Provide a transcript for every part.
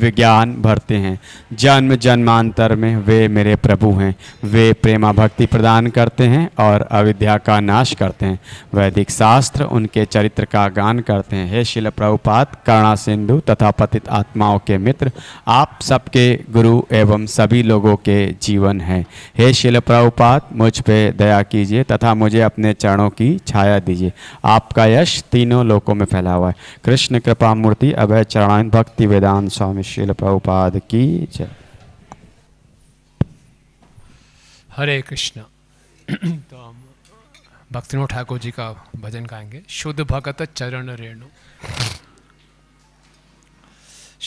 विज्ञान भरते हैं जन्म जन्मांतर में वे मेरे प्रभु हैं वे प्रेमा भक्ति प्रदान करते हैं और अविद्या का नाश करते हैं वैदिक शास्त्र उनके चरित्र का गान करते हैं हे शिल प्रभुपात करुणा सिंधु तथा पतित आत्माओं के मित्र आप सबके गुरु एवं सभी लोगों के जीवन हैं हे शिल प्रभुपात मुझ पे दया कीजिए तथा मुझे अपने चरणों की छाया दीजिए आपका यश तीनों लोगों में फैला हुआ है कृष्ण कृपा मूर्ति अभय चरणायन भक्ति वेदांत स्वामी शिल प्रभुपाद की जय हरे कृष्णा तो हम भक्ति ठाकुर जी का भजन गाएंगे शुद्ध भगत चरण रेणु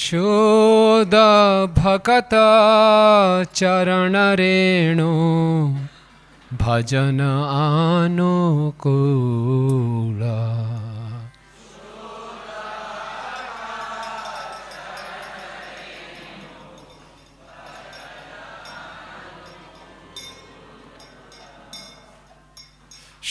शुद्ध भगत चरण रेणु भजन आनुकूला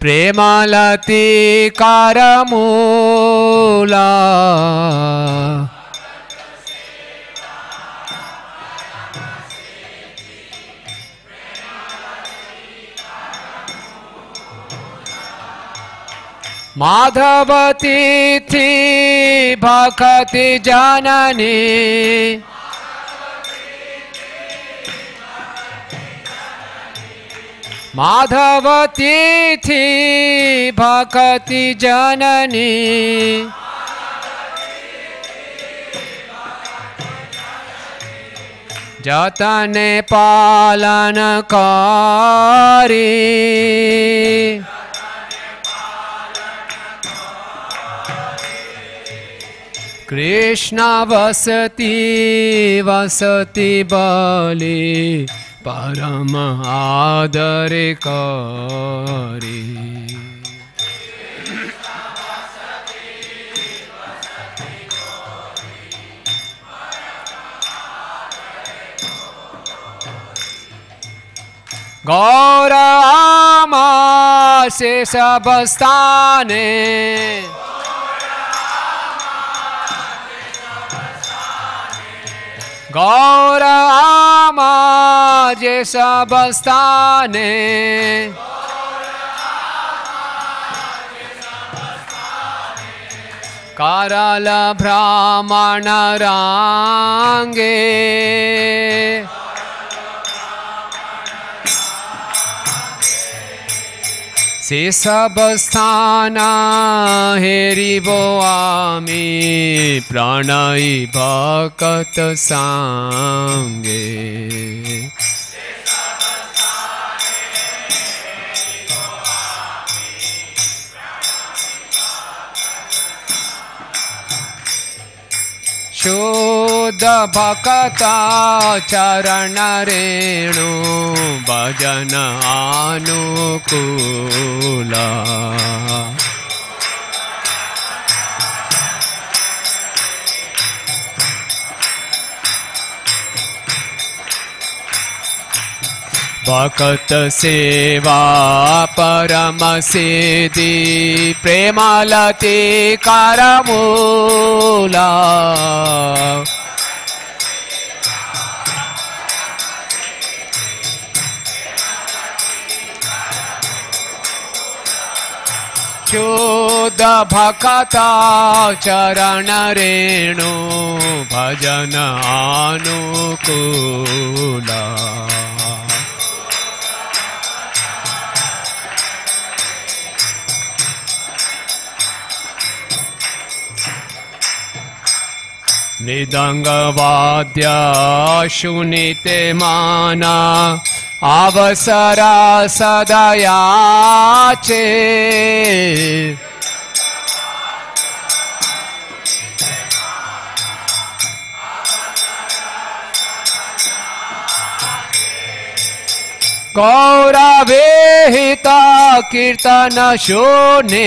प्रेमालति कारमूला थी भक्ति जननी माधवतीथि भकति जननी जतने पालन कारि कृष्ण वसति वसति बलि परम आदरे करे गौरमा से सब स्थाने गौर जे सब स्थाने करल ब्राह्मण रांगे से सबस्थाना स्थान हेरी बो प्राणाई भकत सांगे भकता चरण रेणु आनुकूला भक्त सेवा परम सिद्धि प्रेमालति कारमूला शुद्ध भकता चरण रेणु भजन आनुकूला निदङ्गवाद्याशुनिते शुनिते अवसरा सदयाचे कौरवेहिता कीर्तन शोने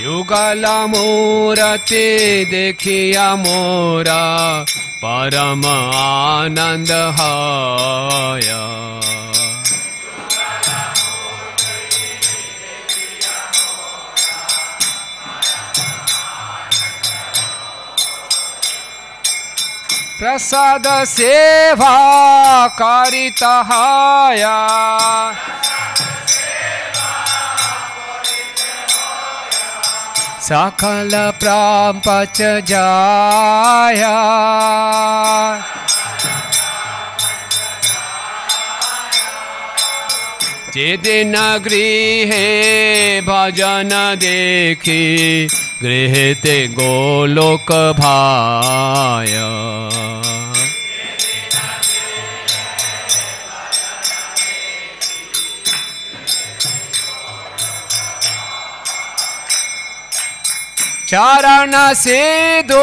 युगल मूरति देखिया मोरा परम आनंद हाया प्रसाद सेवा कारितहाया सकल प्रापच जाया चेदिन गृहे भजन देखि गृहते गोलोक भाया चरण दो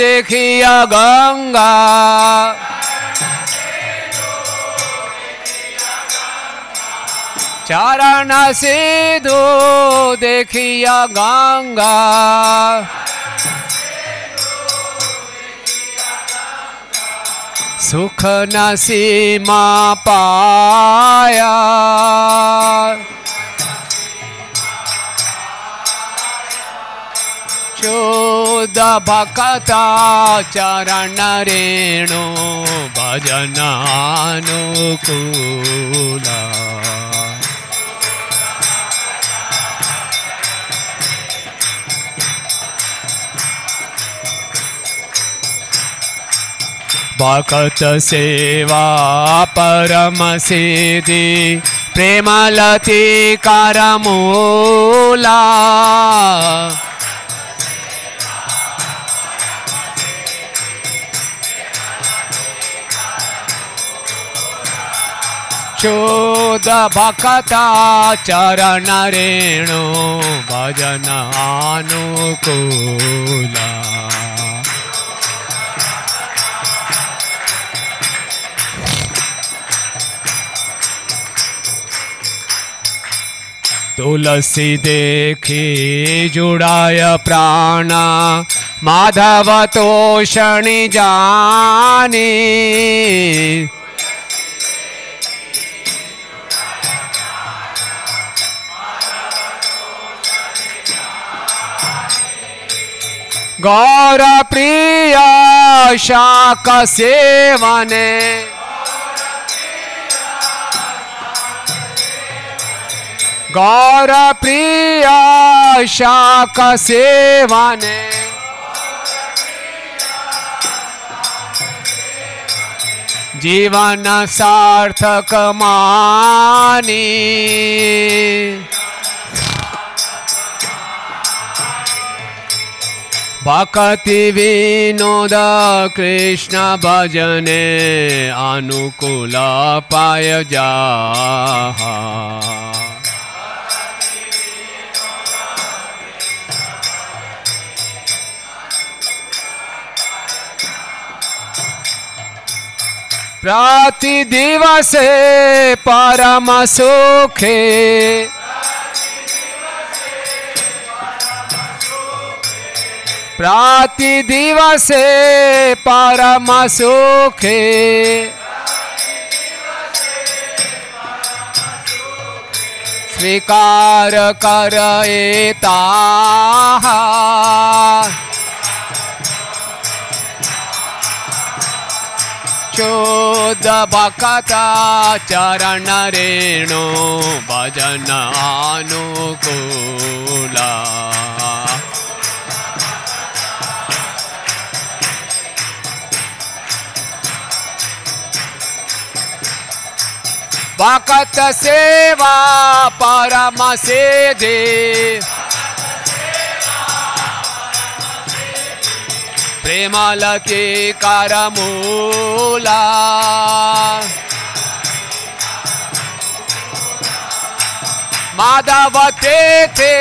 देखिया गंगा चरण दो देखिया गंगा सुख नसीमा पाया यशोद भकता चरण रेणु भजनानुकूला भकत सेवा परम सिद्धि प्रेमलती करमूला चोद भक्ता चरण रेणु भजन अनुकूला तुलसी देखी जुड़ाय प्राण माधव तोषणी जानी गौर प्रिया शाक सेवने गौर प्रिया शाक सेवने जीवन सार्थक मानी कि विनोद कृष्ण भजने अनुकूल पायजा प्रतिदिवसे परम सुखे दिवसे परम सुखे स्वीकार कर चोद बकता चरण रेणु भजन अनुकूला भगत सेवा परम से दे प्रेमल के करमूला माधव ते थे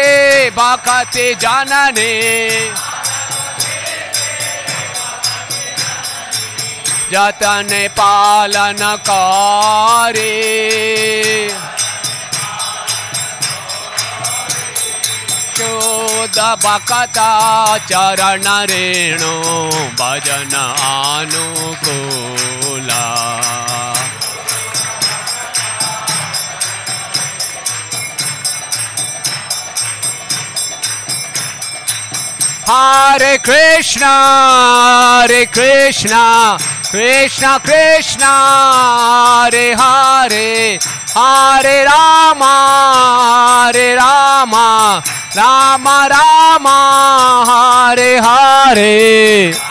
भगत जानने जतन पालन करे चोद बकता चरण रेणु भजन अनुकूला Hare Krishna, Hare Krishna, Krishna Krishna हरे राम हरे राम राम राम हरे हरे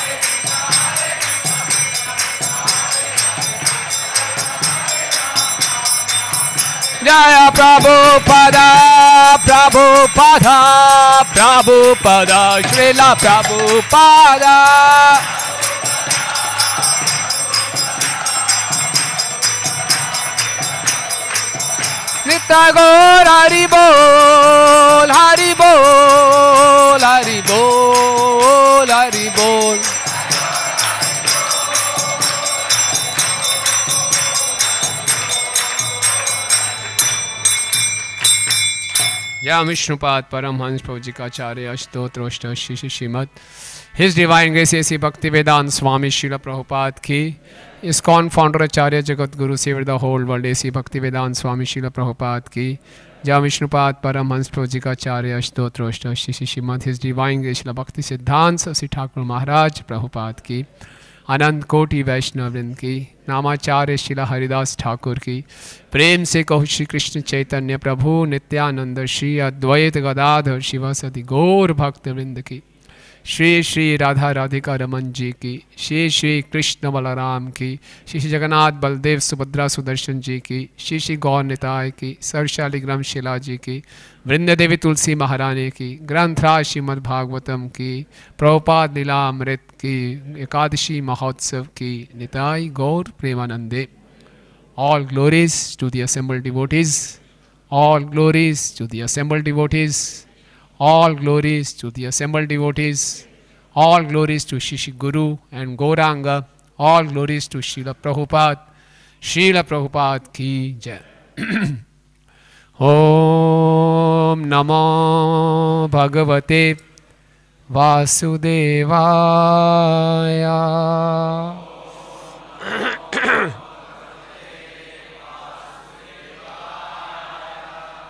जय प्रभुपदा प्रभु प्रभुपदा श्रीला प्रभुपदा नृत्य गौर हरि बोल हरि बोल हरि बोल या विष्णुपाद परम प्रभु जी का आचार्य अष्टोत्रोष्ट शिशि श्रीमद हिज डिवाइन ग्रेस ऐसी भक्ति वेदांत स्वामी शिल प्रभुपाद की इसकॉन फाउंडर आचार्य जगत गुरु सेवर द होल वर्ल्ड ऐसी भक्ति वेदांत स्वामी शिल प्रभुपाद की जय विष्णुपाद हंस प्रभु जी का आचार्य अष्टोत्र शिष्य श्रीमद हिज डिवाइन ग्रेस भक्ति सिद्धांत श्री ठाकुर महाराज प्रभुपाद की अनंत कोटि वैष्णववृंद की नामाचार्य शिला हरिदास ठाकुर की प्रेम से कहो श्री कृष्ण चैतन्य प्रभु नित्यानंद श्री अद्वैत गदाधर शिव सदी गौर भक्तवृंद की श्री श्री राधा राधिका रमन जी की श्री श्री कृष्ण बलराम की श्री श्री जगन्नाथ बलदेव सुभद्रा सुदर्शन जी की श्री श्री गौर निताय की सर्वशालिग्राम शिला जी की वृंद देवी तुलसी महारानी की ग्रंथराज श्रीमद भागवतम की प्रभुपाद नीलामृत की एकादशी महोत्सव की निताय गौर प्रेमानंदे all glories to the assembled devotees all glories to the assembled devotees All glories to the assembled devotees. All glories to Shishi Guru and Goranga. All glories to Srila Prabhupada. Srila Prabhupada ki jai. ॐ नमो भगवते वासुदेवाय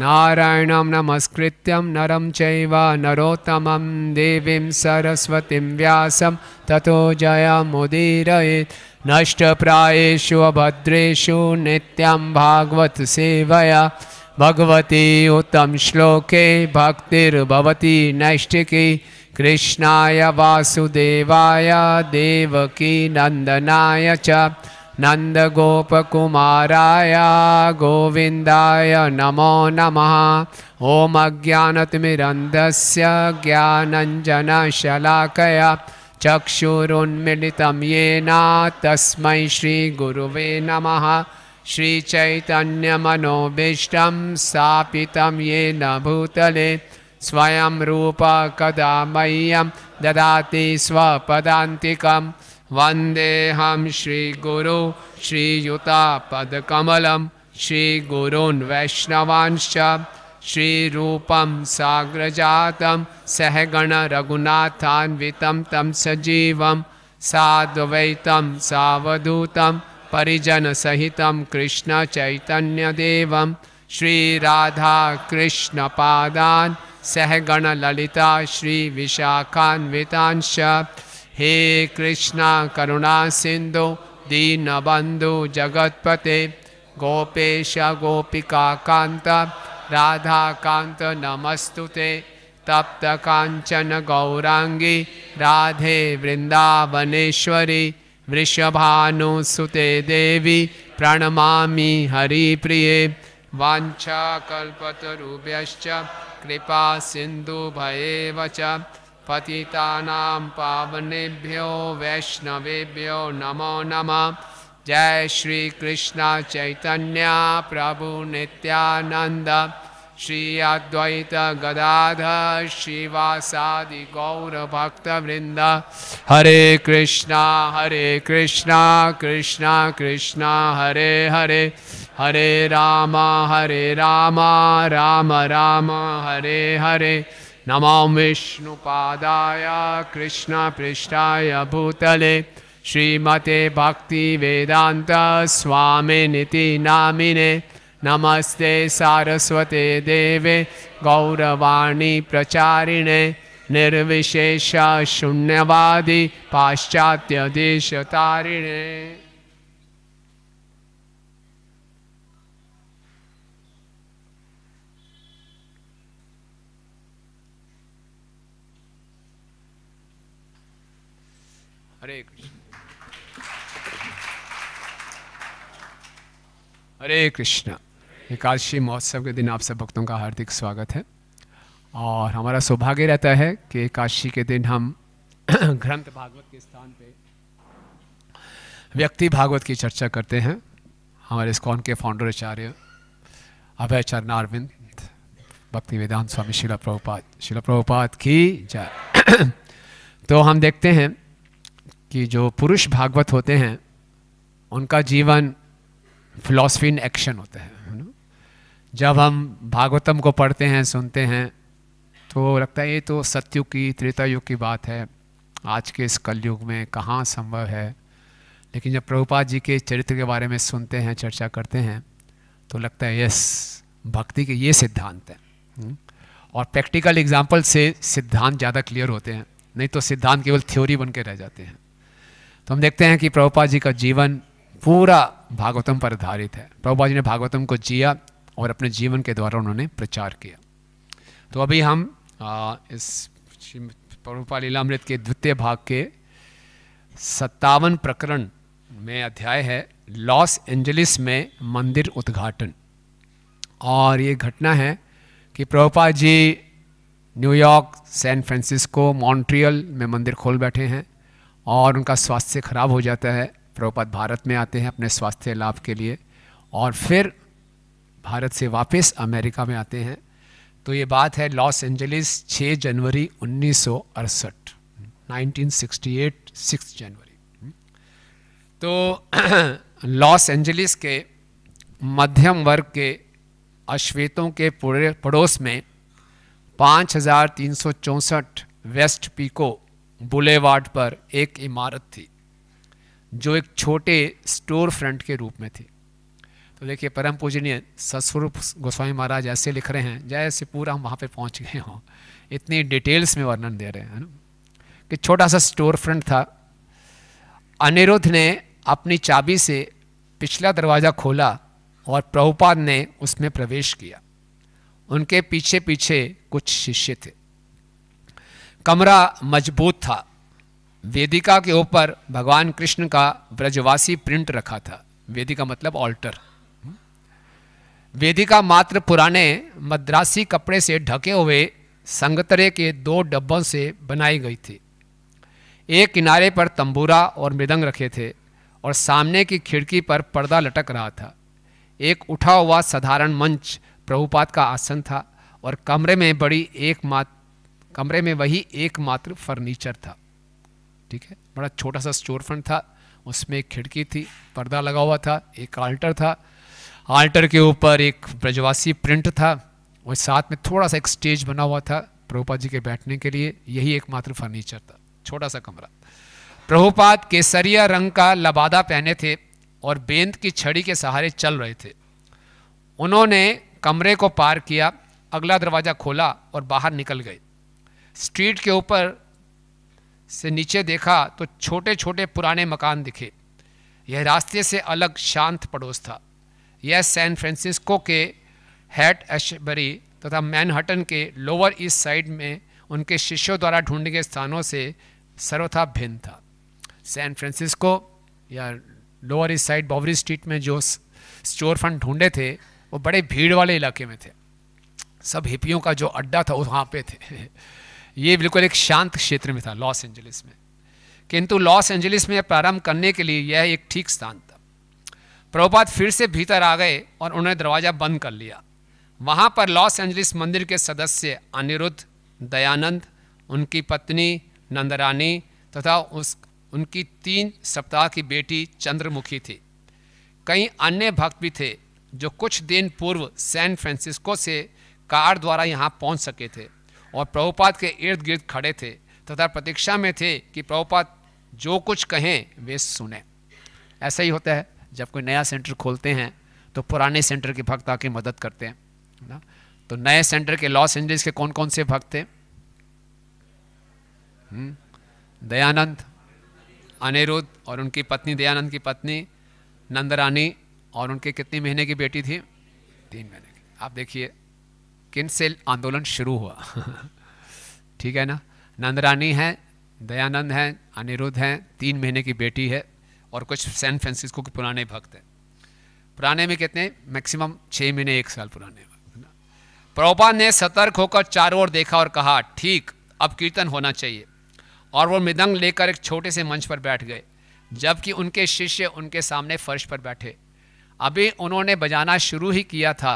नारायणं नमस्कृत्यं नरं चैव नरोत्तमं देवीं सरस्वतीं व्यासं ततो जयमुदीरये नष्टप्रायेषु अभद्रेषु नित्यं भागवतसेवया भगवती उत्तमश्लोके भक्तिर्भवति नैष्ठिके कृष्णाय वासुदेवाय देवकीनन्दनाय च नन्दगोपकुमाराय गोविन्दाय नमो नमः ॐ अज्ञानतिमिरन्दस्य ज्ञानञ्जनशलाकया चक्षुरुन्मीलितं येन तस्मै श्रीगुरुवे नमः श्रीचैतन्यमनोभीष्टं स्थापितं येन भूतले स्वयं रूप कदा मह्यं ददाति स्वपदान्तिकम् वन्देऽहं श्रीगुरु श्रीयुतापदकमलं श्रीगुरोन्वैष्णवांश्च श्रीरूपं सागरजातं सहगणरघुनाथान्वितं तं सजीवं साद्वैतं सावधूतं परिजनसहितं कृष्णचैतन्यदेवं श्रीराधाकृष्णपादान् सहगणललिता श्रीविशाखान्वितांश्च हे कृष्णा करुणासिन्धु दीनबन्धु जगत्पते तप्त राधाकान्तनमस्तुते तप्तकाञ्चनगौराङ्गी राधे वृन्दावनेश्वरि वृषभानुसुते देवी प्रणमामि हरिप्रिये कृपा कृपासिन्धुभयेव च पतितानां पावनेभ्यो वैष्णवेभ्यो नमो नमः जय श्रीकृष्ण प्रभु नित्यानन्द श्री अद्वैत श्रीवासादि गौरभक्तवृन्द हरे कृष्ण हरे कृष्ण कृष्ण कृष्ण हरे हरे हरे राम हरे राम राम राम हरे हरे नमो विष्णुपादाय कृष्णपृष्ठाय भूतले श्रीमते भक्तिवेदान्तस्वामिनिति नामिने नमस्ते सारस्वते देवे निर्विशेषा निर्विशेषशून्यवादि पाश्चात्यदेशतारिणे हरे कृष्णा एकादशी महोत्सव के दिन आप सब भक्तों का हार्दिक स्वागत है और हमारा सौभाग्य रहता है कि एकादशी के दिन हम ग्रंथ भागवत के स्थान पे व्यक्ति भागवत की चर्चा करते हैं हमारे स्कॉन के फाउंडर आचार्य अभय चरणारविंद भक्ति वेदांत स्वामी शिला प्रभुपाद शिला प्रभुपाद की जय तो हम देखते हैं कि जो पुरुष भागवत होते हैं उनका जीवन फिलॉसफी इन एक्शन होता है जब हम भागवतम को पढ़ते हैं सुनते हैं तो लगता है ये तो सत्युग की त्रेता युग की बात है आज के इस कलयुग में कहाँ संभव है लेकिन जब प्रभुपाद जी के चरित्र के बारे में सुनते हैं चर्चा करते हैं तो लगता है यस भक्ति के ये सिद्धांत है हम्म? और प्रैक्टिकल एग्जाम्पल से सिद्धांत ज़्यादा क्लियर होते हैं नहीं तो सिद्धांत केवल थ्योरी बन के रह जाते हैं तो हम देखते हैं कि प्रभुपाद जी का जीवन पूरा भागवतम पर आधारित है प्रभुपा जी ने भागवतम को जिया और अपने जीवन के द्वारा उन्होंने प्रचार किया तो अभी हम आ, इस प्रभुपा लीलामृत के द्वितीय भाग के सत्तावन प्रकरण में अध्याय है लॉस एंजलिस में मंदिर उद्घाटन और ये घटना है कि Prabhupada ji New York San Francisco Montreal में मंदिर खोल बैठे हैं और उनका स्वास्थ्य खराब हो जाता है प्रभुपद भारत में आते हैं अपने स्वास्थ्य लाभ के लिए और फिर भारत से वापस अमेरिका में आते हैं तो ये बात है लॉस एंजलिस 6 जनवरी उन्नीस 1968 6 जनवरी तो लॉस एंजलिस के मध्यम वर्ग के अश्वेतों के पड़ोस में पाँच वेस्ट पीको बुलेवार्ड पर एक इमारत थी जो एक छोटे स्टोर फ्रंट के रूप में थी तो देखिए परम पूजनीय सस्वरूप गोस्वामी महाराज ऐसे लिख रहे हैं जैसे पूरा हम वहाँ पे पहुँच गए हों इतनी डिटेल्स में वर्णन दे रहे हैं कि छोटा सा स्टोर फ्रंट था अनिरुद्ध ने अपनी चाबी से पिछला दरवाज़ा खोला और प्रभुपाद ने उसमें प्रवेश किया उनके पीछे पीछे कुछ शिष्य थे कमरा मजबूत था वेदिका के ऊपर भगवान कृष्ण का ब्रजवासी प्रिंट रखा था वेदिका मतलब ऑल्टर वेदिका मात्र पुराने मद्रासी कपड़े से ढके हुए संगतरे के दो डब्बों से बनाई गई थी एक किनारे पर तंबूरा और मृदंग रखे थे और सामने की खिड़की पर पर्दा लटक रहा था एक उठा हुआ साधारण मंच प्रभुपात का आसन था और कमरे में बड़ी एकमात्र कमरे में वही एकमात्र फर्नीचर था ठीक है बड़ा छोटा सा स्टोर फ्रंट था उसमें एक खिड़की थी पर्दा लगा हुआ था एक आल्टर था आल्टर के ऊपर एक ब्रजवासी प्रिंट था और साथ में थोड़ा सा एक स्टेज बना हुआ था प्रभुपाद जी के बैठने के लिए यही एकमात्र फर्नीचर था छोटा सा कमरा प्रभुपाद केसरिया रंग का लबादा पहने थे और बेंद की छड़ी के सहारे चल रहे थे उन्होंने कमरे को पार किया अगला दरवाज़ा खोला और बाहर निकल गए स्ट्रीट के ऊपर से नीचे देखा तो छोटे छोटे पुराने मकान दिखे यह रास्ते से अलग शांत पड़ोस था यह सैन फ्रांसिस्को के हैट एशबरी तथा मैनहटन के लोअर ईस्ट साइड में उनके शिष्यों द्वारा ढूंढे गए स्थानों से सर्वथा भिन्न था सैन फ्रांसिस्को या Lower East Side Bowery Street में जो स्टोर फंड ढूंढे थे वो बड़े भीड़ वाले इलाके में थे सब हिपियों का जो अड्डा था वो वहाँ पे थे ये बिल्कुल एक शांत क्षेत्र में था लॉस एंजलिस में किंतु लॉस एंजलिस में प्रारंभ करने के लिए यह एक ठीक स्थान था प्रभुपात फिर से भीतर आ गए और उन्होंने दरवाज़ा बंद कर लिया वहाँ पर लॉस एंजलिस मंदिर के सदस्य अनिरुद्ध दयानंद उनकी पत्नी नंदरानी तथा उस उनकी तीन सप्ताह की बेटी चंद्रमुखी थी कई अन्य भक्त भी थे जो कुछ दिन पूर्व सैन फ्रांसिस्को से कार द्वारा यहाँ पहुँच सके थे और प्रभुपाद के इर्द गिर्द खड़े थे तथा प्रतीक्षा में थे कि प्रभुपाद जो कुछ कहें वे सुने ऐसा ही होता है जब कोई नया सेंटर खोलते हैं तो पुराने सेंटर के भक्त आके मदद करते हैं ना तो नए सेंटर के लॉस एंजल्स के कौन कौन से भक्त थे हम्म? दयानंद अनिरुद्ध और उनकी पत्नी दयानंद की पत्नी नंदरानी और उनके कितने महीने की बेटी थी तीन महीने की आप देखिए किन से आंदोलन शुरू हुआ ठीक है ना नंद रानी है दयानंद हैं अनिरुद्ध हैं तीन महीने की बेटी है और कुछ सैन फ्रांसिस्को के पुराने भक्त हैं पुराने में कितने मैक्सिमम छः महीने एक साल पुराने प्रभुपाद ने सतर्क होकर चारों ओर देखा और कहा ठीक अब कीर्तन होना चाहिए और वो मृदंग लेकर एक छोटे से मंच पर बैठ गए जबकि उनके शिष्य उनके सामने फर्श पर बैठे अभी उन्होंने बजाना शुरू ही किया था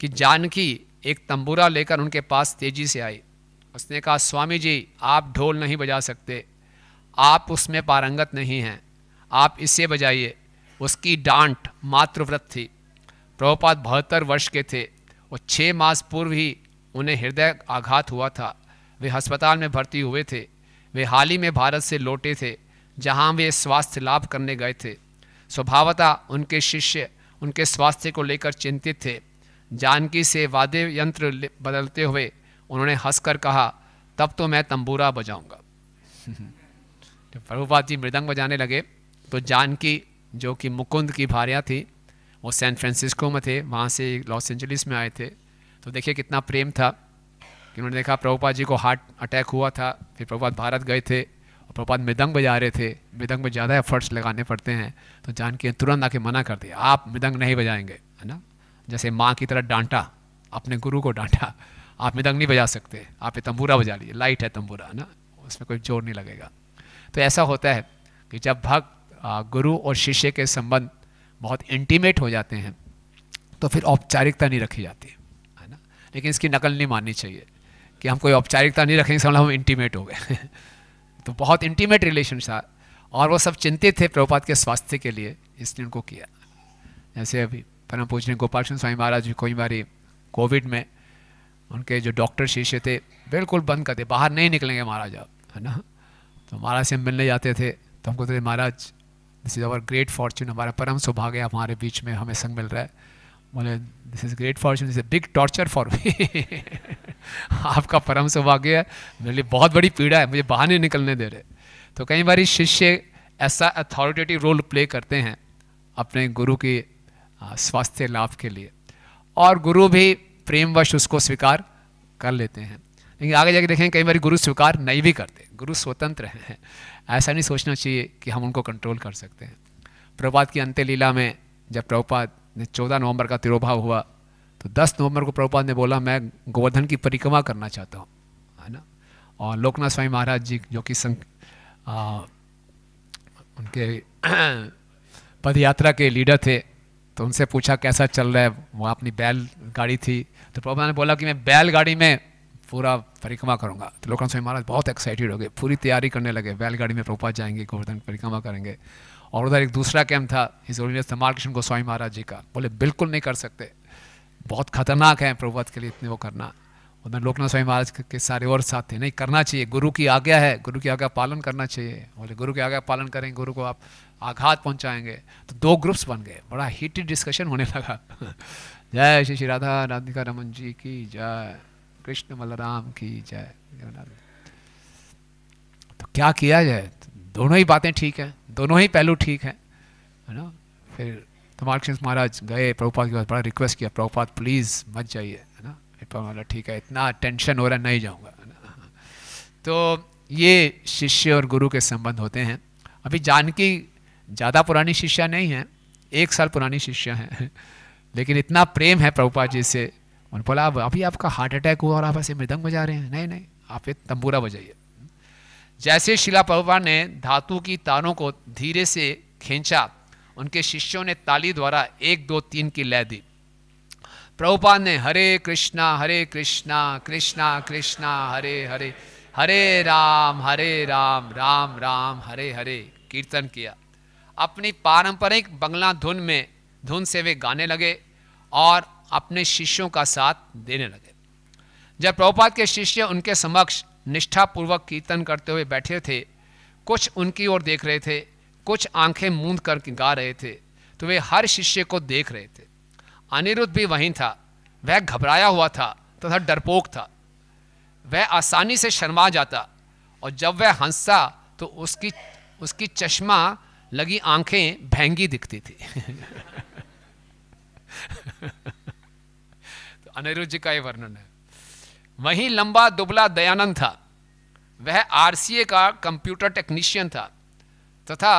कि जानकी एक तंबूरा लेकर उनके पास तेजी से आई उसने कहा स्वामी जी आप ढोल नहीं बजा सकते आप उसमें पारंगत नहीं हैं आप इसे बजाइए उसकी डांट मातृव्रत थी प्रभुपात बहत्तर वर्ष के थे और छः मास पूर्व ही उन्हें हृदय आघात हुआ था वे अस्पताल में भर्ती हुए थे वे हाल ही में भारत से लौटे थे जहां वे स्वास्थ्य लाभ करने गए थे स्वभावतः उनके शिष्य उनके स्वास्थ्य को लेकर चिंतित थे जानकी से वाद्य यंत्र बदलते हुए उन्होंने हंसकर कहा तब तो मैं तंबूरा बजाऊंगा जब प्रभुपाद जी मृदंग बजाने लगे तो जानकी जो कि मुकुंद की भार्या थी वो सैन फ्रांसिस्को में थे वहाँ से लॉस एंजलिस में आए थे तो देखिए कितना प्रेम था कि उन्होंने देखा प्रभुपाद जी को हार्ट अटैक हुआ था फिर प्रभुपाद भारत गए थे और प्रभुपाद मृदंग बजा रहे थे मृदंग में ज़्यादा एफर्ट्स लगाने पड़ते हैं तो जानकी तुरंत आके मना कर दिया आप मृदंग नहीं बजाएंगे है ना जैसे माँ की तरह डांटा अपने गुरु को डांटा आप मृदंग नहीं बजा सकते आप ये तंबूरा बजा लिए लाइट है तंबूरा ना उसमें कोई जोर नहीं लगेगा तो ऐसा होता है कि जब भक्त गुरु और शिष्य के संबंध बहुत इंटीमेट हो जाते हैं तो फिर औपचारिकता नहीं रखी जाती है ना लेकिन इसकी नकल नहीं माननी चाहिए कि हम कोई औपचारिकता नहीं रखेंगे समझ हम इंटीमेट हो गए तो बहुत इंटीमेट रिलेशन था और वो सब चिंतित थे प्रभुपात के स्वास्थ्य के लिए इसलिए उनको किया जैसे अभी परम पूजनीय गोपाल चंद स्वामी महाराज भी कई बारी कोविड में उनके जो डॉक्टर शिष्य थे बिल्कुल बंद करते बाहर नहीं निकलेंगे महाराज आप है ना तो महाराज से हम मिलने जाते थे तो हमको थे Maharaj this is our great fortune हमारा परम सौभाग्य हमारे बीच में हमें संग मिल रहा है बोले this is great fortune is a big torture for me आपका परम सौभाग्य है मेरे लिए बहुत बड़ी पीड़ा है मुझे बाहर नहीं निकलने दे रहे तो कई बार शिष्य ऐसा अथॉरिटेटिव रोल प्ले करते हैं अपने गुरु की स्वास्थ्य लाभ के लिए और गुरु भी प्रेमवश उसको स्वीकार कर लेते हैं लेकिन आगे जाके देखें कई बार गुरु स्वीकार नहीं भी करते गुरु स्वतंत्र हैं ऐसा नहीं सोचना चाहिए कि हम उनको कंट्रोल कर सकते हैं प्रभुपात की अंत्य लीला में जब प्रभुपाद ने चौदह नवंबर का तिरोभाव हुआ तो दस नवंबर को प्रभुपाद ने बोला मैं गोवर्धन की परिक्रमा करना चाहता हूँ है ना और लोकनाथ स्वामी महाराज जी जो कि संग उनके पद यात्रा के लीडर थे तो उनसे पूछा कैसा चल रहा है वहाँ अपनी बैल गाड़ी थी तो प्रभु ने बोला कि मैं बैल गाड़ी में पूरा परिक्रमा करूँगा तो लोकनाथ स्वामी महाराज बहुत एक्साइटेड हो गए पूरी तैयारी करने लगे बैलगाड़ी में प्रोपा जाएंगे गोवर्धन परिक्रमा करेंगे और उधर एक दूसरा कैम्प था इस ओरिजिनल कृष्ण गोस्वामी महाराज जी का बोले बिल्कुल नहीं कर सकते बहुत खतरनाक है प्रभुवत के लिए इतने वो करना उधर लोकनाथ स्वामी महाराज के सारे और साथ थे नहीं करना चाहिए गुरु की आज्ञा है गुरु की आज्ञा पालन करना चाहिए बोले गुरु की आज्ञा पालन करें गुरु को आप आघात पहुंचाएंगे तो दो ग्रुप्स बन गए बड़ा हीटेड डिस्कशन होने लगा जय श्री श्री राधा राधिका रमन जी की जय कृष्ण बलराम की जय तो क्या किया जाए तो दोनों ही बातें ठीक हैं दोनों ही पहलू ठीक हैं है ना फिर तुम्हार कृष्ण महाराज गए प्रभुपात के पास बड़ा रिक्वेस्ट किया प्रभुपात प्लीज़ मत जाइए है ना प्रभुपाद ठीक है इतना टेंशन हो रहा है नहीं जाऊँगा तो ये शिष्य और गुरु के संबंध होते हैं अभी जानकी ज़्यादा पुरानी शिष्या नहीं है एक साल पुरानी शिष्या है लेकिन इतना प्रेम है प्रभुपा जी से उन्होंने बोला अब अभी आपका हार्ट अटैक हुआ और आप ऐसे मृदंग बजा रहे हैं नहीं नहीं आप एक तंबूरा बजाइए जैसे शिला प्रभुपा ने धातु की तारों को धीरे से खींचा उनके शिष्यों ने ताली द्वारा एक दो तीन की लय दी प्रभुपा ने हरे कृष्णा हरे कृष्णा कृष्णा कृष्णा हरे हरे हरे राम हरे राम राम राम हरे हरे कीर्तन किया अपनी पारंपरिक बंगला धुन में धुन से वे गाने लगे और अपने शिष्यों का साथ देने लगे जब प्रभुपाद के शिष्य उनके समक्ष निष्ठापूर्वक कीर्तन करते हुए बैठे थे कुछ उनकी ओर देख रहे थे कुछ आंखें मूंद कर गा रहे थे तो वे हर शिष्य को देख रहे थे अनिरुद्ध भी वहीं था वह घबराया हुआ था तथा तो डरपोक था वह आसानी से शर्मा जाता और जब वह हंसता तो उसकी उसकी चश्मा लगी आंखें भेंगी दिखती थी तो अनिरुद्ध जी का यह वर्णन है वहीं लंबा दुबला दयानंद था वह आरसीए का कंप्यूटर टेक्नीशियन था तथा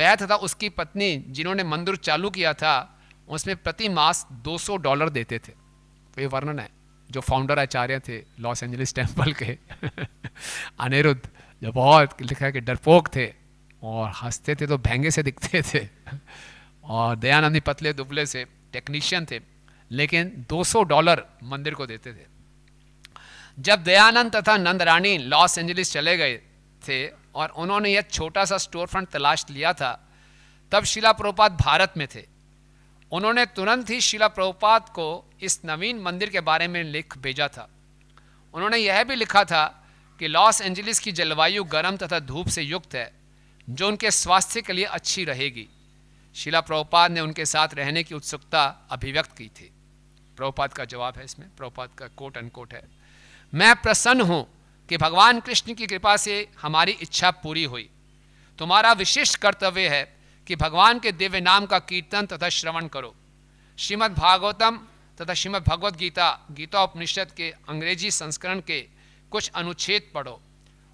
वह तथा उसकी पत्नी जिन्होंने मंदिर चालू किया था उसमें प्रति मास 200 डॉलर देते थे तो ये वर्णन है जो फाउंडर आचार्य थे लॉस एंजलिस टेम्पल के अनिरुद्ध जो बहुत लिखा है कि डरपोक थे और हंसते थे तो भेंगे से दिखते थे और दयानंदी पतले दुबले से टेक्नीशियन थे लेकिन 200 डॉलर मंदिर को देते थे जब दयानंद तथा नंद रानी लॉस एंजलिस चले गए थे और उन्होंने यह छोटा सा स्टोर फ्रंट तलाश लिया था तब शिला प्रोपात भारत में थे उन्होंने तुरंत ही शिला प्रोपात को इस नवीन मंदिर के बारे में लिख भेजा था उन्होंने यह भी लिखा था कि लॉस एंजलिस की जलवायु गर्म तथा धूप से युक्त है जो उनके स्वास्थ्य के लिए अच्छी रहेगी शिला प्रभुपाद ने उनके साथ रहने की उत्सुकता अभिव्यक्त की थी प्रभुपाद का जवाब है इसमें प्रभुपाद का कोट अनकोट है मैं प्रसन्न हूं कि भगवान कृष्ण की कृपा से हमारी इच्छा पूरी हुई तुम्हारा विशिष्ट कर्तव्य है कि भगवान के दिव्य नाम का कीर्तन तथा श्रवण करो श्रीमद् भागवतम तथा श्रीमद् भगवद गीता गीता उपनिषद के अंग्रेजी संस्करण के कुछ अनुच्छेद पढ़ो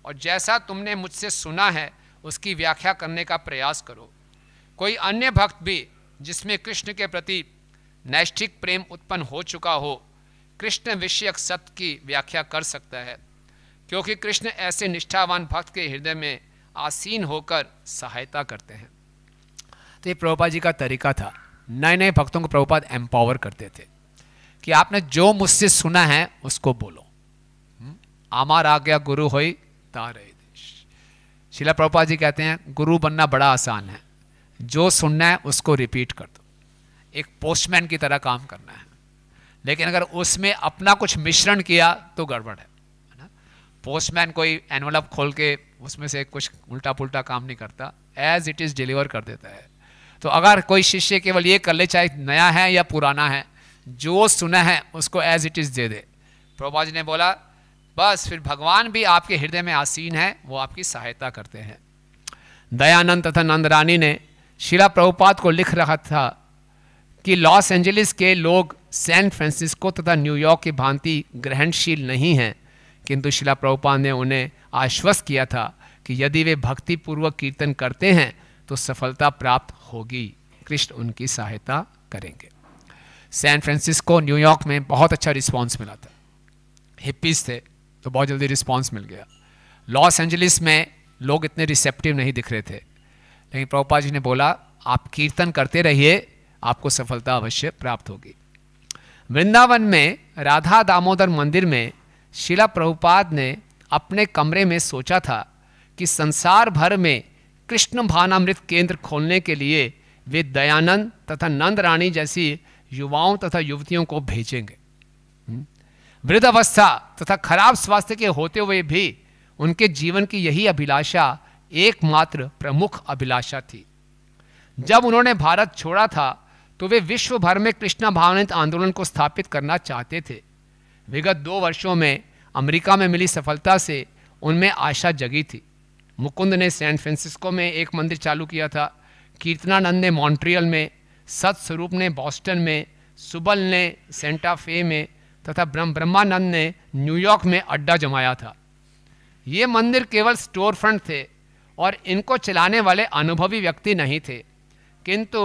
और जैसा तुमने मुझसे सुना है उसकी व्याख्या करने का प्रयास करो कोई अन्य भक्त भी जिसमें कृष्ण के प्रति नैष्ठिक प्रेम उत्पन्न हो चुका हो कृष्ण विषयक सत्य की व्याख्या कर सकता है क्योंकि कृष्ण ऐसे निष्ठावान भक्त के हृदय में आसीन होकर सहायता करते हैं तो ये प्रभुपा जी का तरीका था नए नए भक्तों को प्रभुपाद एम्पावर करते थे कि आपने जो मुझसे सुना है उसको बोलो हम्म? आमार आज्ञा गुरु हो तारे शिला प्रभुपा जी कहते हैं गुरु बनना बड़ा आसान है जो सुनना है उसको रिपीट कर दो एक पोस्टमैन की तरह काम करना है लेकिन अगर उसमें अपना कुछ मिश्रण किया तो गड़बड़ है ना पोस्टमैन कोई एनवलप खोल के उसमें से कुछ उल्टा पुल्टा काम नहीं करता एज इट इज़ डिलीवर कर देता है तो अगर कोई शिष्य केवल ये कर ले चाहे नया है या पुराना है जो सुना है उसको एज इट इज़ दे दे प्रभुपा जी ने बोला बस फिर भगवान भी आपके हृदय में आसीन है वो आपकी सहायता करते हैं दयानंद तथा नंद रानी ने शिला प्रभुपात को लिख रखा था कि लॉस एंजलिस के लोग सैन फ्रांसिस्को तथा न्यूयॉर्क की भांति ग्रहणशील नहीं हैं किंतु शिला प्रभुपाद ने उन्हें आश्वस्त किया था कि यदि वे भक्तिपूर्वक कीर्तन करते हैं तो सफलता प्राप्त होगी कृष्ण उनकी सहायता करेंगे सैन फ्रांसिस्को न्यूयॉर्क में बहुत अच्छा रिस्पॉन्स मिला था हिप्पीज थे तो बहुत जल्दी रिस्पॉन्स मिल गया लॉस एंजलिस में लोग इतने रिसेप्टिव नहीं दिख रहे थे लेकिन प्रभुपा जी ने बोला आप कीर्तन करते रहिए आपको सफलता अवश्य प्राप्त होगी वृंदावन में राधा दामोदर मंदिर में शिला प्रभुपाद ने अपने कमरे में सोचा था कि संसार भर में कृष्ण भानामृत केंद्र खोलने के लिए वे दयानंद तथा नंद रानी जैसी युवाओं तथा युवतियों को भेजेंगे वृद्धावस्था तथा खराब स्वास्थ्य के होते हुए भी उनके जीवन की यही अभिलाषा एकमात्र प्रमुख अभिलाषा थी जब उन्होंने भारत छोड़ा था तो वे विश्व भर में कृष्णा भावनित आंदोलन को स्थापित करना चाहते थे विगत दो वर्षों में अमेरिका में मिली सफलता से उनमें आशा जगी थी मुकुंद ने सैन फ्रांसिस्को में एक मंदिर चालू किया था कीर्तनानंद ने मॉन्ट्रियल में सत्स्वरूप ने बॉस्टन में सुबल ने सेंटा फे में तथा ब्रह्म ब्रह्मानंद ने न्यूयॉर्क में अड्डा जमाया था ये मंदिर केवल स्टोर फ्रंट थे और इनको चलाने वाले अनुभवी व्यक्ति नहीं थे किंतु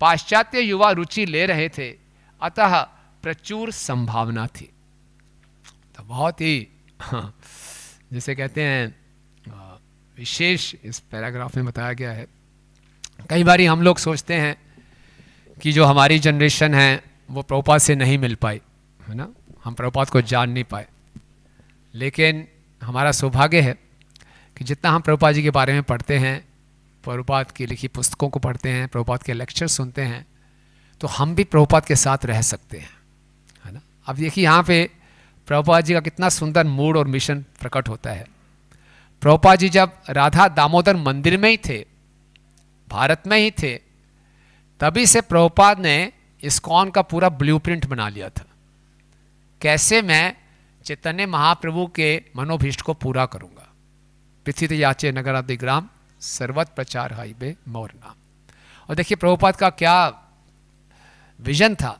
पाश्चात्य युवा रुचि ले रहे थे अतः प्रचुर संभावना थी तो बहुत ही जैसे कहते हैं विशेष इस पैराग्राफ में बताया गया है कई बार हम लोग सोचते हैं कि जो हमारी जनरेशन है वो प्रोपा से नहीं मिल पाई है ना हम प्रभुपाद को जान नहीं पाए लेकिन हमारा सौभाग्य है कि जितना हम प्रभुपाद जी के बारे में पढ़ते हैं प्रभुपाद की लिखी पुस्तकों को पढ़ते हैं प्रभुपाद के लेक्चर सुनते हैं तो हम भी प्रभुपाद के साथ रह सकते हैं है ना अब देखिए यहाँ पे प्रभुपाद जी का कितना सुंदर मूड और मिशन प्रकट होता है प्रभुपाद जी जब राधा दामोदर मंदिर में ही थे भारत में ही थे तभी से प्रभुपाद ने इस्कॉन का पूरा ब्लूप्रिंट बना लिया था कैसे मैं चैतन्य महाप्रभु के मनोभीष्ट को पूरा करूंगा पृथ्वी याचे नगर आदि ग्राम सर्वत प्रचार हाईवे मोर नाम और देखिए प्रभुपाद का क्या विजन था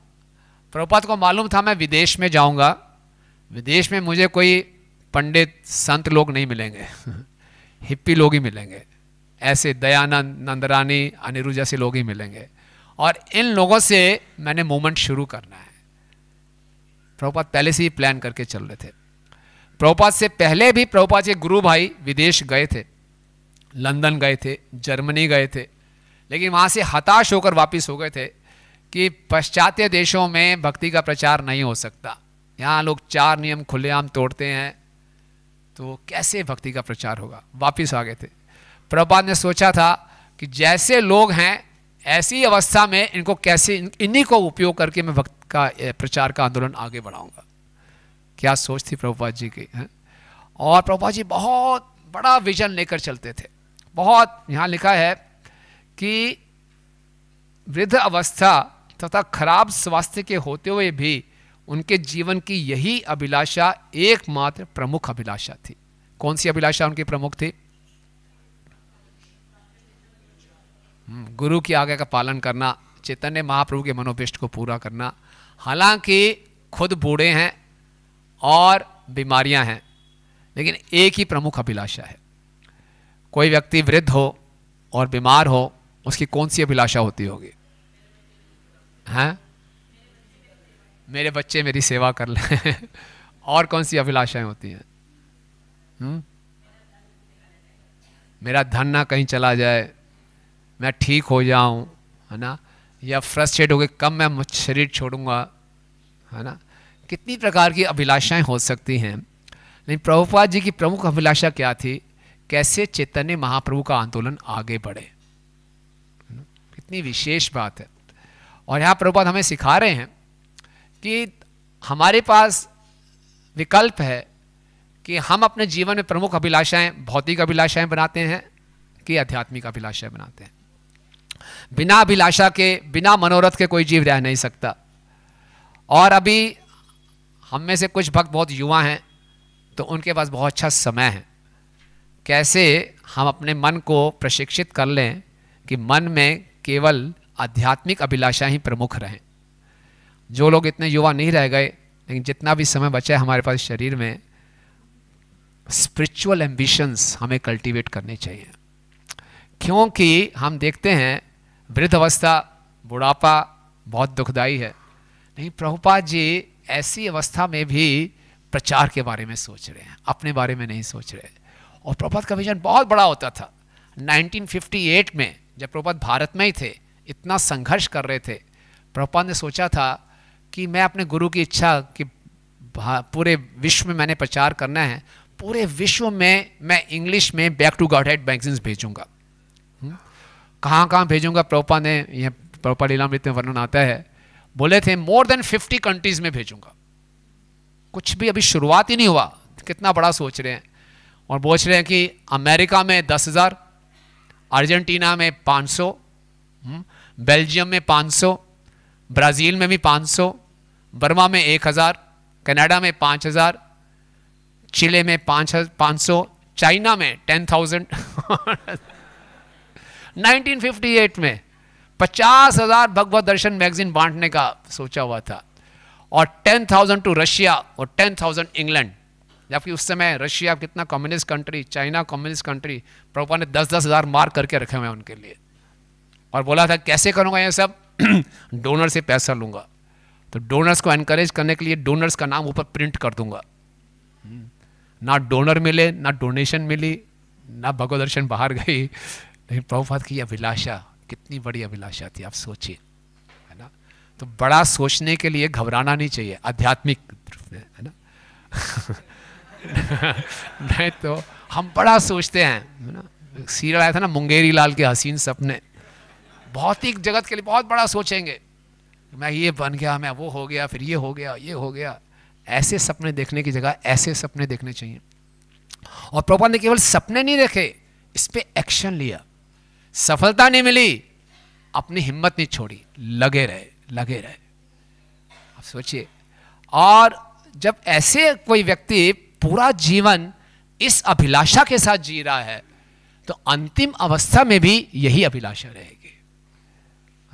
प्रभुपाद को मालूम था मैं विदेश में जाऊंगा विदेश में मुझे कोई पंडित संत लोग नहीं मिलेंगे हिप्पी लोग ही मिलेंगे ऐसे दयानंद नंदरानी अनिरू जैसे लोग ही मिलेंगे और इन लोगों से मैंने मूवमेंट शुरू करना है प्रभुपात पहले से ही प्लान करके चल रहे थे प्रभुपात से पहले भी प्रभुपात के गुरु भाई विदेश गए थे लंदन गए थे जर्मनी गए थे लेकिन वहाँ से हताश होकर वापस हो गए थे कि पाश्चात्य देशों में भक्ति का प्रचार नहीं हो सकता यहाँ लोग चार नियम खुलेआम तोड़ते हैं तो कैसे भक्ति का प्रचार होगा वापस आ गए थे प्रभुपात ने सोचा था कि जैसे लोग हैं ऐसी अवस्था में इनको कैसे इन्हीं को उपयोग करके मैं भक्ति का प्रचार का आंदोलन आगे बढ़ाऊंगा क्या सोच थी प्रभुपा जी की है? और प्रभुपा जी बहुत बड़ा विजन लेकर चलते थे बहुत यहाँ लिखा है कि वृद्ध अवस्था तथा खराब स्वास्थ्य के होते हुए भी उनके जीवन की यही अभिलाषा एकमात्र प्रमुख अभिलाषा थी कौन सी अभिलाषा उनकी प्रमुख थी हम्म, गुरु की आज्ञा का पालन करना चैतन्य महाप्रभु के मनोभिष्ट को पूरा करना हालांकि खुद बूढ़े हैं और बीमारियां हैं लेकिन एक ही प्रमुख अभिलाषा है कोई व्यक्ति वृद्ध हो और बीमार हो उसकी कौन सी अभिलाषा होती होगी हैं हाँ? मेरे बच्चे मेरी सेवा कर लें और कौन सी अभिलाषाएं होती हैं हम्म? मेरा धन ना कहीं चला जाए मैं ठीक हो जाऊं है ना या फ्रस्ट्रेट हो गए कब मैं शरीर छोड़ूंगा है ना कितनी प्रकार की अभिलाषाएं हो सकती हैं लेकिन प्रभुपाद जी की प्रमुख अभिलाषा क्या थी कैसे चैतन्य महाप्रभु का आंदोलन आगे बढ़े कितनी विशेष बात है और यहाँ प्रभुपाद हमें सिखा रहे हैं कि हमारे पास विकल्प है कि हम अपने जीवन में प्रमुख अभिलाषाएं भौतिक अभिलाषाएं बनाते हैं कि आध्यात्मिक अभिलाषाएं बनाते हैं बिना अभिलाषा के बिना मनोरथ के कोई जीव रह नहीं सकता और अभी हम में से कुछ भक्त बहुत युवा हैं तो उनके पास बहुत अच्छा समय है कैसे हम अपने मन को प्रशिक्षित कर लें कि मन में केवल आध्यात्मिक अभिलाषा ही प्रमुख रहें जो लोग इतने युवा नहीं रह गए लेकिन जितना भी समय बचा है हमारे पास शरीर में स्पिरिचुअल एम्बिशंस हमें कल्टीवेट करने चाहिए क्योंकि हम देखते हैं वृद्ध अवस्था बुढ़ापा बहुत दुखदाई है नहीं प्रभुपाद जी ऐसी अवस्था में भी प्रचार के बारे में सोच रहे हैं अपने बारे में नहीं सोच रहे और प्रभुपाद का विजन बहुत बड़ा होता था 1958 में जब प्रभुपाद भारत में ही थे इतना संघर्ष कर रहे थे प्रभुपाद ने सोचा था कि मैं अपने गुरु की इच्छा कि पूरे विश्व में मैंने प्रचार करना है पूरे विश्व में मैं इंग्लिश में back to Godhead magazines भेजूंगा कहाँ कहाँ भेजूंगा प्रोपा ने यह प्रोपा लीलामृत में वर्णन आता है बोले थे मोर देन फिफ्टी कंट्रीज में भेजूंगा कुछ भी अभी शुरुआत ही नहीं हुआ कितना बड़ा सोच रहे हैं और बोच रहे हैं कि अमेरिका में दस हज़ार अर्जेंटीना में पाँच सौ हम्म, बेल्जियम में पाँच सौ ब्राज़ील में भी पाँच सौ बर्मा में एक हज़ार कनाडा में पाँच हज़ार चिले में पाँच पाँच सौ चाइना में टेन थाउजेंड 1958 में पचास हजार भगवत दर्शन मैगजीन बांटने का सोचा हुआ था और 10,000 टू रशिया और 10,000 इंग्लैंड जबकि उस समय रशिया कितना communist country China communist country Prabhupada ने दस दस हजार मार करके रखे हुए उनके लिए और बोला था कैसे करूंगा ये सब डोनर से पैसा लूंगा तो डोनर्स को एनकरेज करने के लिए डोनर्स का नाम ऊपर प्रिंट कर दूंगा हम्म। ना डोनर मिले ना डोनेशन मिली ना भगवत दर्शन बाहर गई लेकिन प्रभुपाद की अभिलाषा कितनी बड़ी अभिलाषा थी आप सोचिए है ना तो बड़ा सोचने के लिए घबराना नहीं चाहिए आध्यात्मिक है ना नहीं तो हम बड़ा सोचते हैं है ना सीरियल आया था ना मुंगेरी लाल के हसीन सपने भौतिक जगत के लिए बहुत बड़ा सोचेंगे मैं ये बन गया मैं वो हो गया फिर ये हो गया ये हो गया ऐसे सपने देखने की जगह ऐसे सपने देखने चाहिए और प्रभुपाद ने केवल सपने नहीं देखे इस पर एक्शन लिया सफलता नहीं मिली अपनी हिम्मत नहीं छोड़ी लगे रहे लगे रहे आप सोचिए और जब ऐसे कोई व्यक्ति पूरा जीवन इस अभिलाषा के साथ जी रहा है तो अंतिम अवस्था में भी यही अभिलाषा रहेगी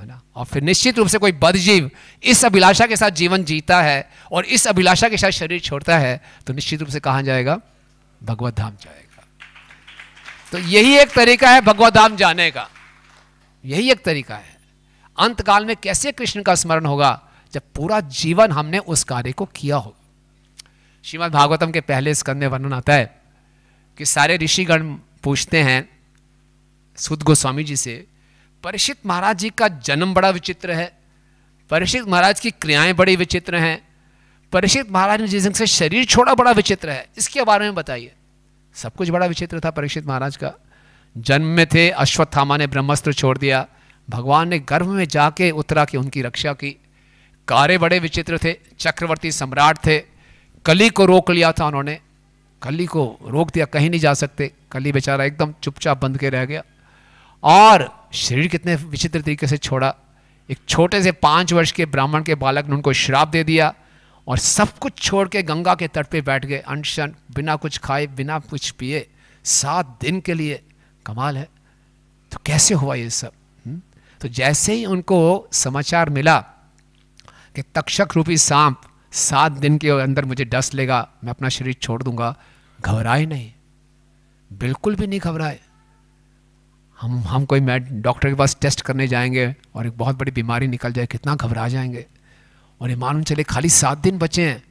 है ना और फिर निश्चित रूप से कोई बदजीव इस अभिलाषा के साथ जीवन जीता है और इस अभिलाषा के साथ शरीर छोड़ता है तो निश्चित रूप से कहा जाएगा भगवत धाम जाएगा तो यही एक तरीका है भगवदाम जाने का यही एक तरीका है अंत काल में कैसे कृष्ण का स्मरण होगा जब पूरा जीवन हमने उस कार्य को किया हो श्रीमद भागवतम के पहले स्कंद में वर्णन आता है कि सारे ऋषिगण पूछते हैं सुद गोस्वामी जी से परिषित महाराज जी का जन्म बड़ा विचित्र है परिषित महाराज की क्रियाएं बड़ी विचित्र हैं परिषित महाराज ने जिस से शरीर छोड़ा बड़ा विचित्र है इसके बारे में बताइए सब कुछ बड़ा विचित्र था परीक्षित महाराज का जन्म में थे अश्वत्थामा ने ब्रह्मस्त्र छोड़ दिया भगवान ने गर्भ में जाके उतरा के उनकी रक्षा की कार्य बड़े विचित्र थे चक्रवर्ती सम्राट थे कली को रोक लिया था उन्होंने कली को रोक दिया कहीं नहीं जा सकते कली बेचारा एकदम चुपचाप बंद के रह गया और शरीर कितने विचित्र तरीके से छोड़ा एक छोटे से पाँच वर्ष के ब्राह्मण के बालक ने उनको श्राप दे दिया और सब कुछ छोड़ के गंगा के तट पे बैठ गए अनशन बिना कुछ खाए बिना कुछ पिए सात दिन के लिए कमाल है तो कैसे हुआ ये सब हम्म? तो जैसे ही उनको समाचार मिला कि तक्षक रूपी सांप सात दिन के अंदर मुझे डस लेगा मैं अपना शरीर छोड़ दूंगा घबराए नहीं बिल्कुल भी नहीं घबराए हम हम कोई मैड डॉक्टर के पास टेस्ट करने जाएंगे और एक बहुत बड़ी बीमारी निकल जाए कितना घबरा जाएंगे और ये मालूम चले खाली सात दिन बचे हैं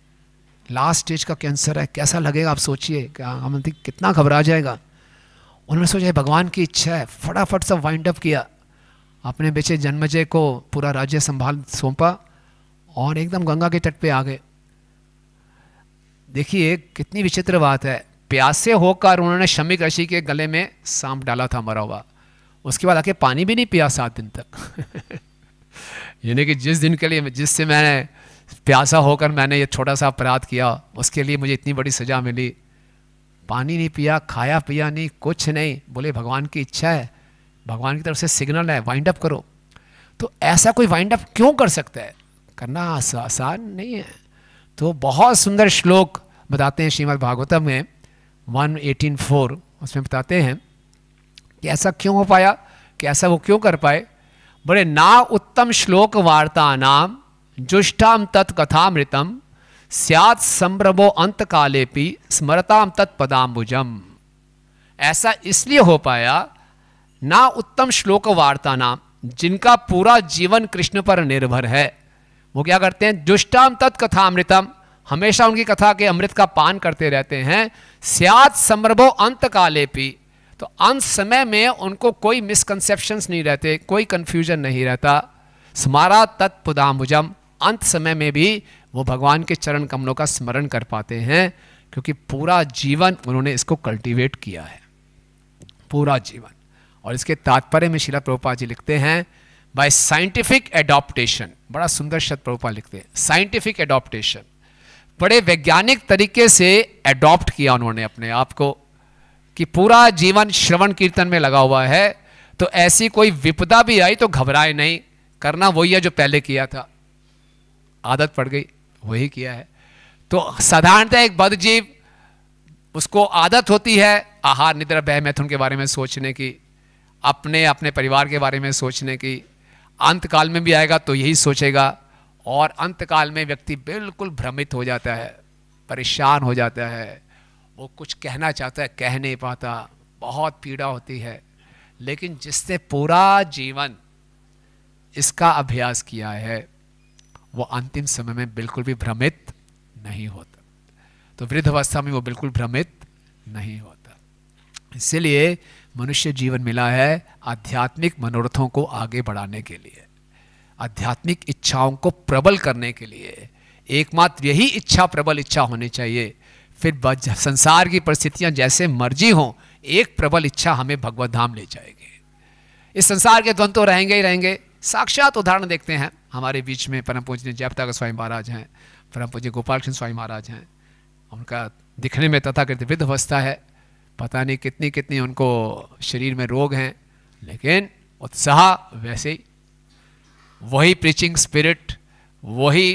लास्ट स्टेज का कैंसर है कैसा लगेगा आप सोचिए हम कितना घबरा जाएगा उन्होंने सोचा भगवान की इच्छा है फटाफट सब वाइंड अप किया अपने बेचे जन्मजय को पूरा राज्य संभाल सौंपा और एकदम गंगा के तट पे आ गए देखिए कितनी विचित्र बात है प्यासे होकर उन्होंने शमिक ऋषि के गले में सांप डाला था मरा हुआ उसके बाद आके पानी भी नहीं पिया सात दिन तक यानी कि जिस दिन के लिए जिससे मैंने प्यासा होकर मैंने ये छोटा सा अपराध किया उसके लिए मुझे इतनी बड़ी सज़ा मिली पानी नहीं पिया खाया पिया नहीं कुछ नहीं बोले भगवान की इच्छा है भगवान की तरफ से सिग्नल है वाइंड अप करो तो ऐसा कोई वाइंड अप क्यों कर सकता है करना आसान नहीं है तो बहुत सुंदर श्लोक बताते हैं श्रीमद् भागवतम में वन उसमें बताते हैं कि ऐसा क्यों हो पाया कि ऐसा वो क्यों कर पाए बोले ना उत्तम श्लोक वार्ता नाम जुष्टाम तत्कथामृतम सियात संभ्रमो अंत कालेपि स्मरताम तत्पदाम्बुजम ऐसा इसलिए हो पाया ना उत्तम श्लोक वार्ता नाम जिनका पूरा जीवन कृष्ण पर निर्भर है वो क्या करते हैं जुष्टाम तत्कथामृतम हमेशा उनकी कथा के अमृत का पान करते रहते हैं सियात संभ्रमो अंत कालेपी तो अंत समय में उनको कोई मिसकनसेप्शन नहीं रहते कोई कन्फ्यूजन नहीं रहता स्मारा तत्पुदामुजम अंत समय में भी वो भगवान के चरण कमलों का स्मरण कर पाते हैं क्योंकि पूरा जीवन उन्होंने इसको कल्टीवेट किया है पूरा जीवन और इसके तात्पर्य में शिला प्रभुपा जी लिखते हैं बाय साइंटिफिक एडॉप्टेशन बड़ा सुंदर शत प्रभुपा लिखते हैं साइंटिफिक एडॉप्टेशन बड़े वैज्ञानिक तरीके से एडॉप्ट किया उन्होंने अपने आप को कि पूरा जीवन श्रवण कीर्तन में लगा हुआ है तो ऐसी कोई विपदा भी आई तो घबराए नहीं करना वही है जो पहले किया था आदत पड़ गई वही किया है तो साधारणतः एक बद जीव उसको आदत होती है आहार निद्रा बह मैथुन के बारे में सोचने की अपने अपने परिवार के बारे में सोचने की अंतकाल में भी आएगा तो यही सोचेगा और अंतकाल में व्यक्ति बिल्कुल भ्रमित हो जाता है परेशान हो जाता है वो कुछ कहना चाहता है कह नहीं पाता बहुत पीड़ा होती है लेकिन जिसने पूरा जीवन इसका अभ्यास किया है वो अंतिम समय में बिल्कुल भी भ्रमित नहीं होता तो वृद्ध अवस्था में वो बिल्कुल भ्रमित नहीं होता इसलिए मनुष्य जीवन मिला है आध्यात्मिक मनोरथों को आगे बढ़ाने के लिए आध्यात्मिक इच्छाओं को प्रबल करने के लिए एकमात्र यही इच्छा प्रबल इच्छा होनी चाहिए फिर संसार की परिस्थितियां जैसे मर्जी हों एक प्रबल इच्छा हमें भगवत धाम ले जाएगी इस संसार के द्वंद तो रहेंगे ही रहेंगे साक्षात उदाहरण देखते हैं हमारे बीच में परम पूज्य जयपता का स्वामी महाराज हैं परम पूज्य गोपाल कृष्ण स्वामी महाराज हैं उनका दिखने में कृत विध अवस्था है पता नहीं कितनी कितनी उनको शरीर में रोग हैं लेकिन उत्साह वैसे ही वही प्रीचिंग स्पिरिट वही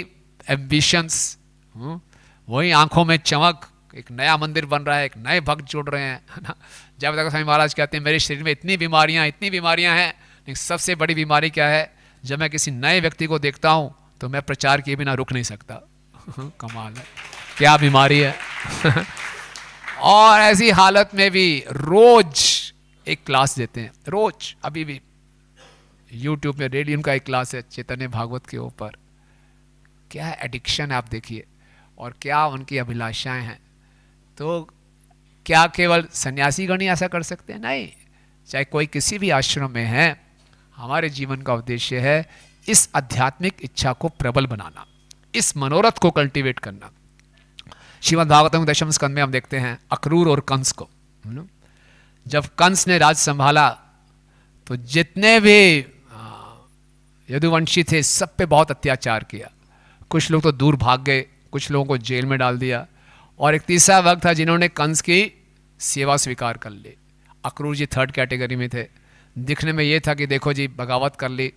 एम्बिशंस हम्म, वही आंखों में चमक एक नया मंदिर बन रहा है एक नए भक्त जुड़ रहे हैं है ना जब तक स्वामी महाराज कहते हैं मेरे शरीर में इतनी बीमारियाँ इतनी बीमारियाँ हैं लेकिन सबसे बड़ी बीमारी क्या है जब मैं किसी नए व्यक्ति को देखता हूँ तो मैं प्रचार किए बिना रुक नहीं सकता कमाल है क्या बीमारी है और ऐसी हालत में भी रोज एक क्लास देते हैं रोज अभी भी यूट्यूब में रेडियम का एक क्लास है चैतन्य भागवत के ऊपर क्या एडिक्शन आप देखिए और क्या उनकी अभिलाषाएं हैं तो क्या केवल सन्यासी गण ही ऐसा कर सकते हैं नहीं चाहे कोई किसी भी आश्रम में है हमारे जीवन का उद्देश्य है इस आध्यात्मिक इच्छा को प्रबल बनाना इस मनोरथ को कल्टीवेट करना श्रीमद भागवतम दशम स्कंद में हम देखते हैं अक्रूर और कंस को जब कंस ने राज संभाला तो जितने भी यदुवंशी थे सब पे बहुत अत्याचार किया कुछ लोग तो दूर भाग गए कुछ लोगों को जेल में डाल दिया और एक तीसरा वक्त था जिन्होंने कंस की सेवा स्वीकार कर ली अक्रूर जी थर्ड कैटेगरी में थे दिखने में ये था कि देखो जी बगावत कर ली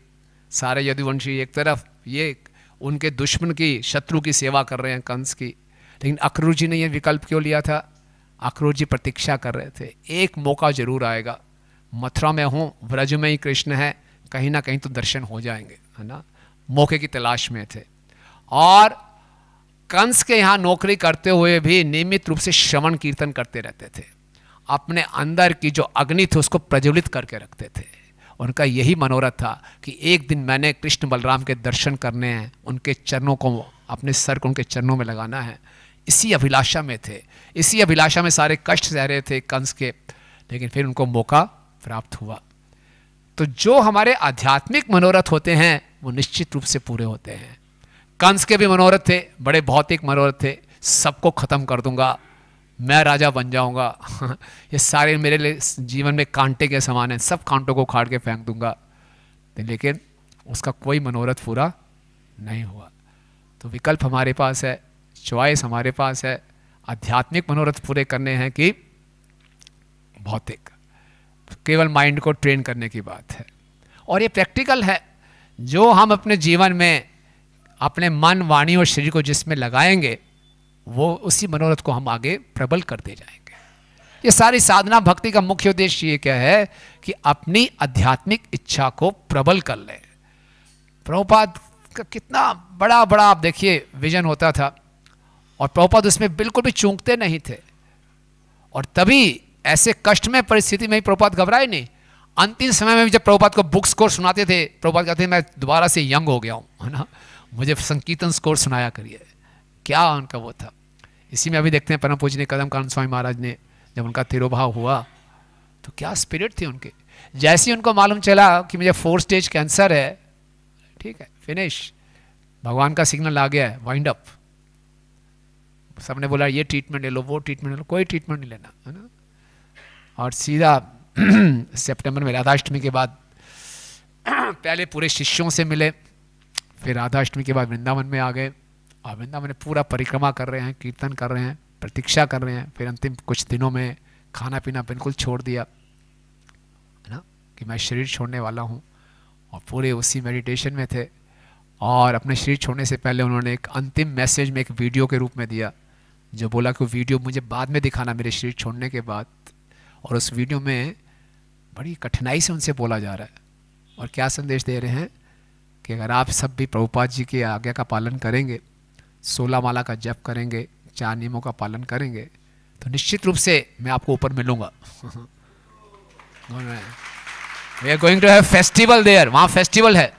सारे यदुवंशी एक तरफ ये उनके दुश्मन की शत्रु की सेवा कर रहे हैं कंस की लेकिन अक्रूर जी ने यह विकल्प क्यों लिया था अक्रूर जी प्रतीक्षा कर रहे थे एक मौका जरूर आएगा मथुरा में हूँ व्रज में ही कृष्ण है कहीं ना कहीं तो दर्शन हो जाएंगे है ना मौके की तलाश में थे और कंस के यहाँ नौकरी करते हुए भी नियमित रूप से श्रवण कीर्तन करते रहते थे अपने अंदर की जो अग्नि थी उसको प्रज्वलित करके रखते थे उनका यही मनोरथ था कि एक दिन मैंने कृष्ण बलराम के दर्शन करने हैं उनके चरणों को अपने सर को उनके चरणों में लगाना है इसी अभिलाषा में थे इसी अभिलाषा में सारे कष्ट सह रहे थे कंस के लेकिन फिर उनको मौका प्राप्त हुआ तो जो हमारे आध्यात्मिक मनोरथ होते हैं वो निश्चित रूप से पूरे होते हैं कंस के भी मनोरथ थे बड़े भौतिक मनोरथ थे सबको ख़त्म कर दूंगा मैं राजा बन जाऊंगा ये सारे मेरे लिए जीवन में कांटे के समान हैं सब कांटों को उखाड़ के फेंक दूंगा लेकिन उसका कोई मनोरथ पूरा नहीं हुआ तो विकल्प हमारे पास है चॉइस हमारे पास है आध्यात्मिक मनोरथ पूरे करने हैं कि भौतिक केवल माइंड को ट्रेन करने की बात है और ये प्रैक्टिकल है जो हम अपने जीवन में अपने मन वाणी और शरीर को जिसमें लगाएंगे वो उसी मनोरथ को हम आगे प्रबल करते जाएंगे ये सारी साधना भक्ति का मुख्य उद्देश्य ये क्या है कि अपनी आध्यात्मिक इच्छा को प्रबल कर ले प्रभुपाद का कितना बड़ा बड़ा आप देखिए विजन होता था और प्रभुपाद उसमें बिल्कुल भी चूंकते नहीं थे और तभी ऐसे कष्ट में परिस्थिति में ही प्रभुपात घबराए नहीं अंतिम समय में भी जब प्रभुपात को बुक्स को सुनाते थे प्रभुपात कहते मैं दोबारा से यंग हो गया हूँ है ना मुझे संकीर्तन स्कोर सुनाया करिए क्या उनका वो था इसी में अभी देखते हैं परम पूजनी कदम कान स्वामी महाराज ने जब उनका तिरुभाव हुआ तो क्या स्पिरिट थी उनके जैसे ही उनको मालूम चला कि मुझे फोर स्टेज कैंसर है ठीक है फिनिश भगवान का सिग्नल आ गया है वाइंड अप सबने बोला ये ट्रीटमेंट ले लो वो ट्रीटमेंट ले लो कोई ट्रीटमेंट नहीं लेना है ना और सीधा सितंबर में राधाष्टमी के बाद पहले पूरे शिष्यों से मिले फिर राधाअष्टमी के बाद वृंदावन में आ गए और वृंदावन में पूरा परिक्रमा कर रहे हैं कीर्तन कर रहे हैं प्रतीक्षा कर रहे हैं फिर अंतिम कुछ दिनों में खाना पीना बिल्कुल छोड़ दिया है ना कि मैं शरीर छोड़ने वाला हूँ और पूरे उसी मेडिटेशन में थे और अपने शरीर छोड़ने से पहले उन्होंने एक अंतिम मैसेज में एक वीडियो के रूप में दिया जो बोला कि वीडियो मुझे बाद में दिखाना मेरे शरीर छोड़ने के बाद और उस वीडियो में बड़ी कठिनाई से उनसे बोला जा रहा है और क्या संदेश दे रहे हैं कि अगर आप सब भी प्रभुपाद जी की आज्ञा का पालन करेंगे सोलह माला का जप करेंगे चार नियमों का पालन करेंगे तो निश्चित रूप से मैं आपको ऊपर मिलूंगा we are going to have festival there वहाँ फेस्टिवल है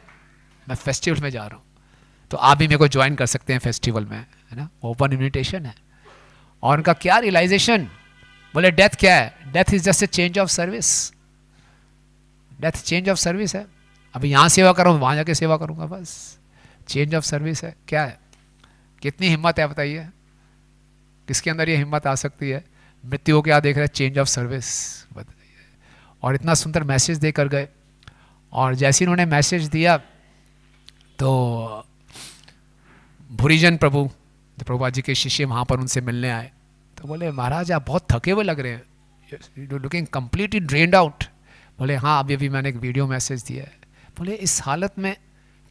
मैं फेस्टिवल में जा रहा हूँ तो आप भी मेरे को ज्वाइन कर सकते हैं फेस्टिवल में है ना ओपन इन्विटेशन है और उनका क्या रियलाइजेशन बोले डेथ क्या है death is just a change of service death change of service है अभी यहाँ सेवा कर रहा हूँ वहाँ जाके सेवा करूँगा बस चेंज ऑफ सर्विस है क्या है कितनी हिम्मत है बताइए किसके अंदर ये हिम्मत आ सकती है मृत्यु को क्या देख रहे हैं चेंज ऑफ सर्विस बताइए और इतना सुंदर मैसेज दे कर गए और जैसे उन्होंने मैसेज दिया तो भुरीजन प्रभु तो प्रभुपा जी के शिष्य वहाँ पर उनसे मिलने आए तो बोले महाराज आप बहुत थके हुए लग रहे हैं लुकिंग कम्प्लीटली ड्रेंड आउट बोले हाँ अभी अभी मैंने एक वीडियो मैसेज दिया है बोले इस हालत में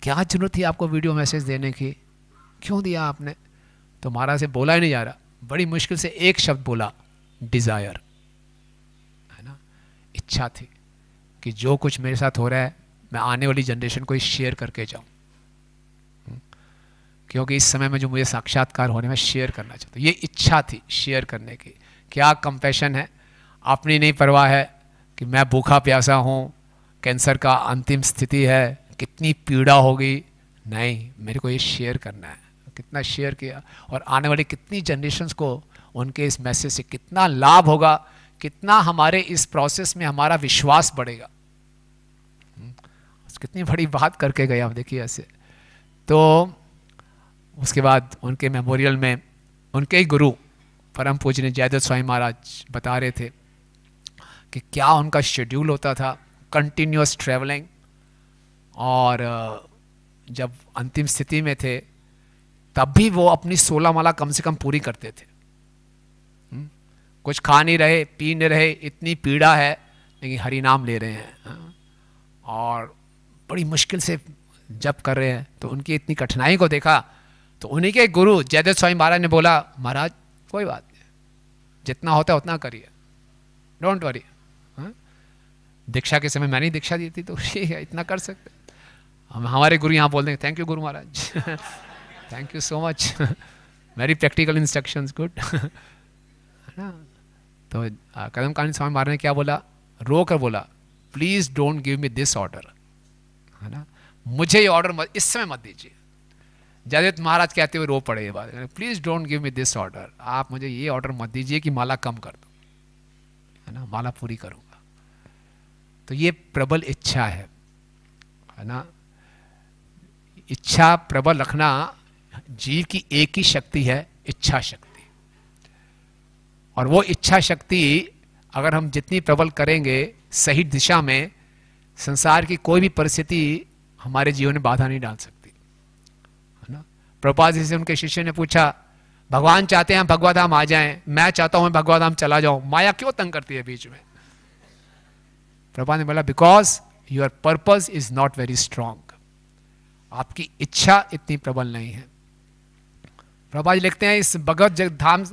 क्या जरूरत थी आपको वीडियो मैसेज देने की क्यों दिया आपने तो महाराज से बोला ही नहीं जा रहा बड़ी मुश्किल से एक शब्द बोला डिज़ायर है ना इच्छा थी कि जो कुछ मेरे साथ हो रहा है मैं आने वाली जनरेशन को शेयर करके जाऊं हम्म? क्योंकि इस समय में जो मुझे साक्षात्कार होने में शेयर करना चाहता हूँ ये इच्छा थी शेयर करने की क्या कंपेशन है अपनी नहीं परवाह है कि मैं भूखा प्यासा हूँ कैंसर का अंतिम स्थिति है कितनी पीड़ा होगी नहीं मेरे को ये शेयर करना है कितना शेयर किया और आने वाली कितनी जनरेशन को उनके इस मैसेज से कितना लाभ होगा कितना हमारे इस प्रोसेस में हमारा विश्वास बढ़ेगा हम्म, कितनी बड़ी बात करके गए आप देखिए ऐसे तो उसके बाद उनके मेमोरियल में उनके ही गुरु परम पूजनी जयदेव स्वामी महाराज बता रहे थे कि क्या उनका शेड्यूल होता था कंटिन्यूस ट्रेवलिंग और जब अंतिम स्थिति में थे तब भी वो अपनी सोलह माला कम से कम पूरी करते थे हम्म? कुछ खा नहीं रहे पी नहीं रहे इतनी पीड़ा है लेकिन हरी नाम ले रहे हैं हाँ। और बड़ी मुश्किल से जप कर रहे हैं तो उनकी इतनी कठिनाई को देखा तो उन्हीं के गुरु जयदेव स्वामी महाराज ने बोला महाराज कोई बात नहीं जितना होता है उतना करिए डोंट वरी दीक्षा के समय मैंने दीक्षा दी थी तो इतना कर सकते हम हमारे गुरु यहाँ बोल देंगे thank you Guru Maharaj thank you so much very practical instruction good है ना तो कदम कानी स्वामी महाराज ने क्या बोला रो कर बोला please don't give me this order है ना मुझे ये ऑर्डर मत इस समय मत दीजिए जयदेव महाराज कहते हुए रो पड़े ये बात please don't give me this order आप मुझे ये ऑर्डर मत दीजिए कि माला कम कर दो है ना माला पूरी करूँ तो ये प्रबल इच्छा है है ना इच्छा प्रबल रखना जीव की एक ही शक्ति है इच्छा शक्ति और वो इच्छा शक्ति अगर हम जितनी प्रबल करेंगे सही दिशा में संसार की कोई भी परिस्थिति हमारे जीवन में बाधा नहीं डाल सकती है ना प्रभुपाद जी से उनके शिष्य ने पूछा भगवान चाहते हैं भगवाधाम आ जाएं मैं चाहता हूं भगवाधाम चला जाऊं माया क्यों तंग करती है बीच में प्रभा ने बोला because your purpose is not very strong आपकी इच्छा इतनी प्रबल नहीं है प्रभा जी लिखते हैं इस भगवत जग धाम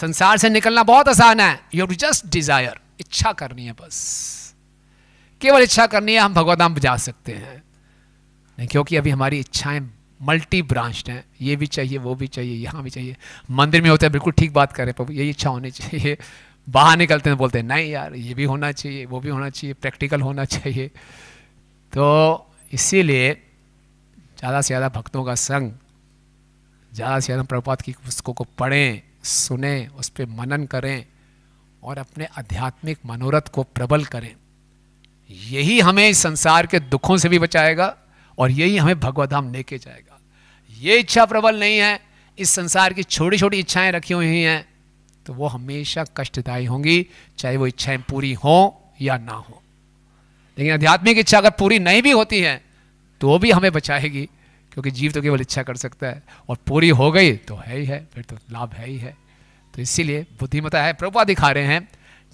संसार से निकलना बहुत आसान है यू टू जस्ट डिजायर इच्छा करनी है बस केवल इच्छा करनी है हम भगवत धाम जा सकते हैं नहीं क्योंकि अभी हमारी इच्छाएं मल्टी ब्रांच हैं ये भी चाहिए वो भी चाहिए यहाँ भी चाहिए मंदिर में होता है बिल्कुल ठीक बात करें प्रभु यही इच्छा होनी चाहिए बाहर निकलते हैं तो बोलते हैं नहीं यार ये भी होना चाहिए वो भी होना चाहिए प्रैक्टिकल होना चाहिए तो इसीलिए ज़्यादा से ज़्यादा भक्तों का संग ज़्यादा से ज़्यादा प्रभुपात की पुस्तकों को पढ़ें सुने उस पर मनन करें और अपने आध्यात्मिक मनोरथ को प्रबल करें यही हमें इस संसार के दुखों से भी बचाएगा और यही हमें भगवधाम लेके जाएगा ये इच्छा प्रबल नहीं है इस संसार की छोटी छोटी इच्छाएं रखी हुई हैं तो वो हमेशा कष्टदायी होंगी चाहे वो इच्छाएं पूरी हो या ना हो लेकिन आध्यात्मिक इच्छा अगर पूरी नहीं भी होती है तो वो भी हमें बचाएगी क्योंकि जीव तो केवल इच्छा कर सकता है और पूरी हो गई तो है ही है फिर तो लाभ है ही है तो इसीलिए बुद्धिमता है प्रभुपा दिखा रहे हैं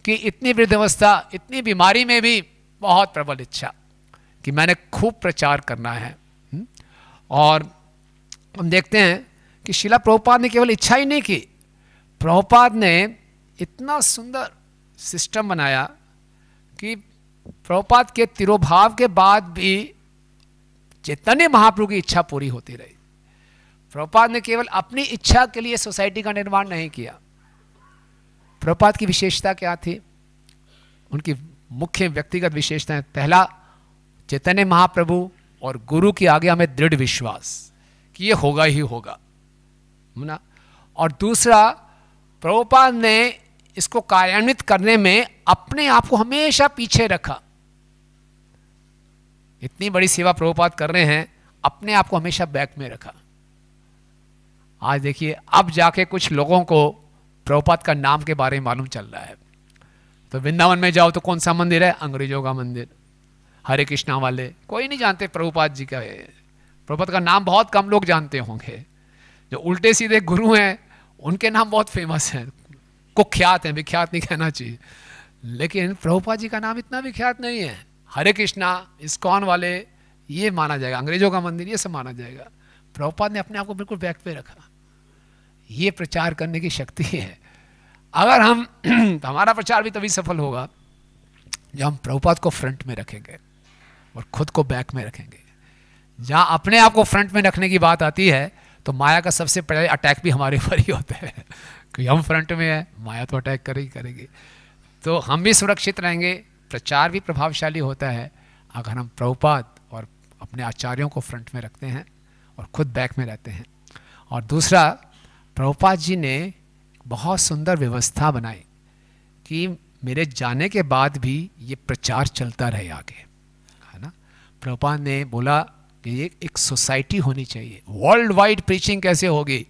कि इतनी वृद्धावस्था इतनी बीमारी में भी बहुत प्रबल इच्छा कि मैंने खूब प्रचार करना है हम्म? और हम देखते हैं कि शिला प्रभुपाद ने केवल इच्छा ही नहीं की प्रभुपाद ने इतना सुंदर सिस्टम बनाया कि प्रभुपाद के तिरुभाव के बाद भी चैतन्य महाप्रभु की इच्छा पूरी होती रही प्रभुपाद ने केवल अपनी इच्छा के लिए सोसाइटी का निर्माण नहीं किया प्रभुपाद की विशेषता क्या थी उनकी मुख्य व्यक्तिगत विशेषताएं पहला चैतन्य महाप्रभु और गुरु की आगे हमें दृढ़ विश्वास कि ये होगा ही होगा ना और दूसरा प्रभुपाद ने इसको कार्यान्वित करने में अपने आप को हमेशा पीछे रखा इतनी बड़ी सेवा प्रभुपाद कर रहे हैं अपने आप को हमेशा बैक में रखा आज देखिए अब जाके कुछ लोगों को प्रभुपाद का नाम के बारे में मालूम चल रहा है तो वृंदावन में जाओ तो कौन सा मंदिर है अंग्रेजों का मंदिर हरे कृष्णा वाले कोई नहीं जानते प्रभुपाद जी का है प्रभुपाद का नाम बहुत कम लोग जानते होंगे जो उल्टे सीधे गुरु हैं उनके नाम बहुत फेमस हैं कुख्यात हैं विख्यात नहीं कहना चाहिए लेकिन प्रभुपा जी का नाम इतना विख्यात नहीं है हरे कृष्णा इस्कॉन वाले ये माना जाएगा अंग्रेजों का मंदिर ये सब माना जाएगा प्रभुपाद ने अपने आप को बिल्कुल बैक पे रखा ये प्रचार करने की शक्ति है अगर हम तो हमारा प्रचार भी तभी सफल होगा जब हम प्रभुपाद को फ्रंट में रखेंगे और खुद को बैक में रखेंगे जहाँ अपने आप को फ्रंट में रखने की बात आती है तो माया का सबसे पहले अटैक भी हमारे ऊपर ही होता है क्योंकि हम फ्रंट में है माया तो अटैक करेगी करेगी तो हम भी सुरक्षित रहेंगे प्रचार भी प्रभावशाली होता है अगर हम प्रभुपाद और अपने आचार्यों को फ्रंट में रखते हैं और खुद बैक में रहते हैं और दूसरा प्रभुपाद जी ने बहुत सुंदर व्यवस्था बनाई कि मेरे जाने के बाद भी ये प्रचार चलता रहे आगे है ना प्रभुपाद ने बोला कि ये एक सोसाइटी होनी चाहिए वर्ल्ड वाइड प्रीचिंग कैसे होगी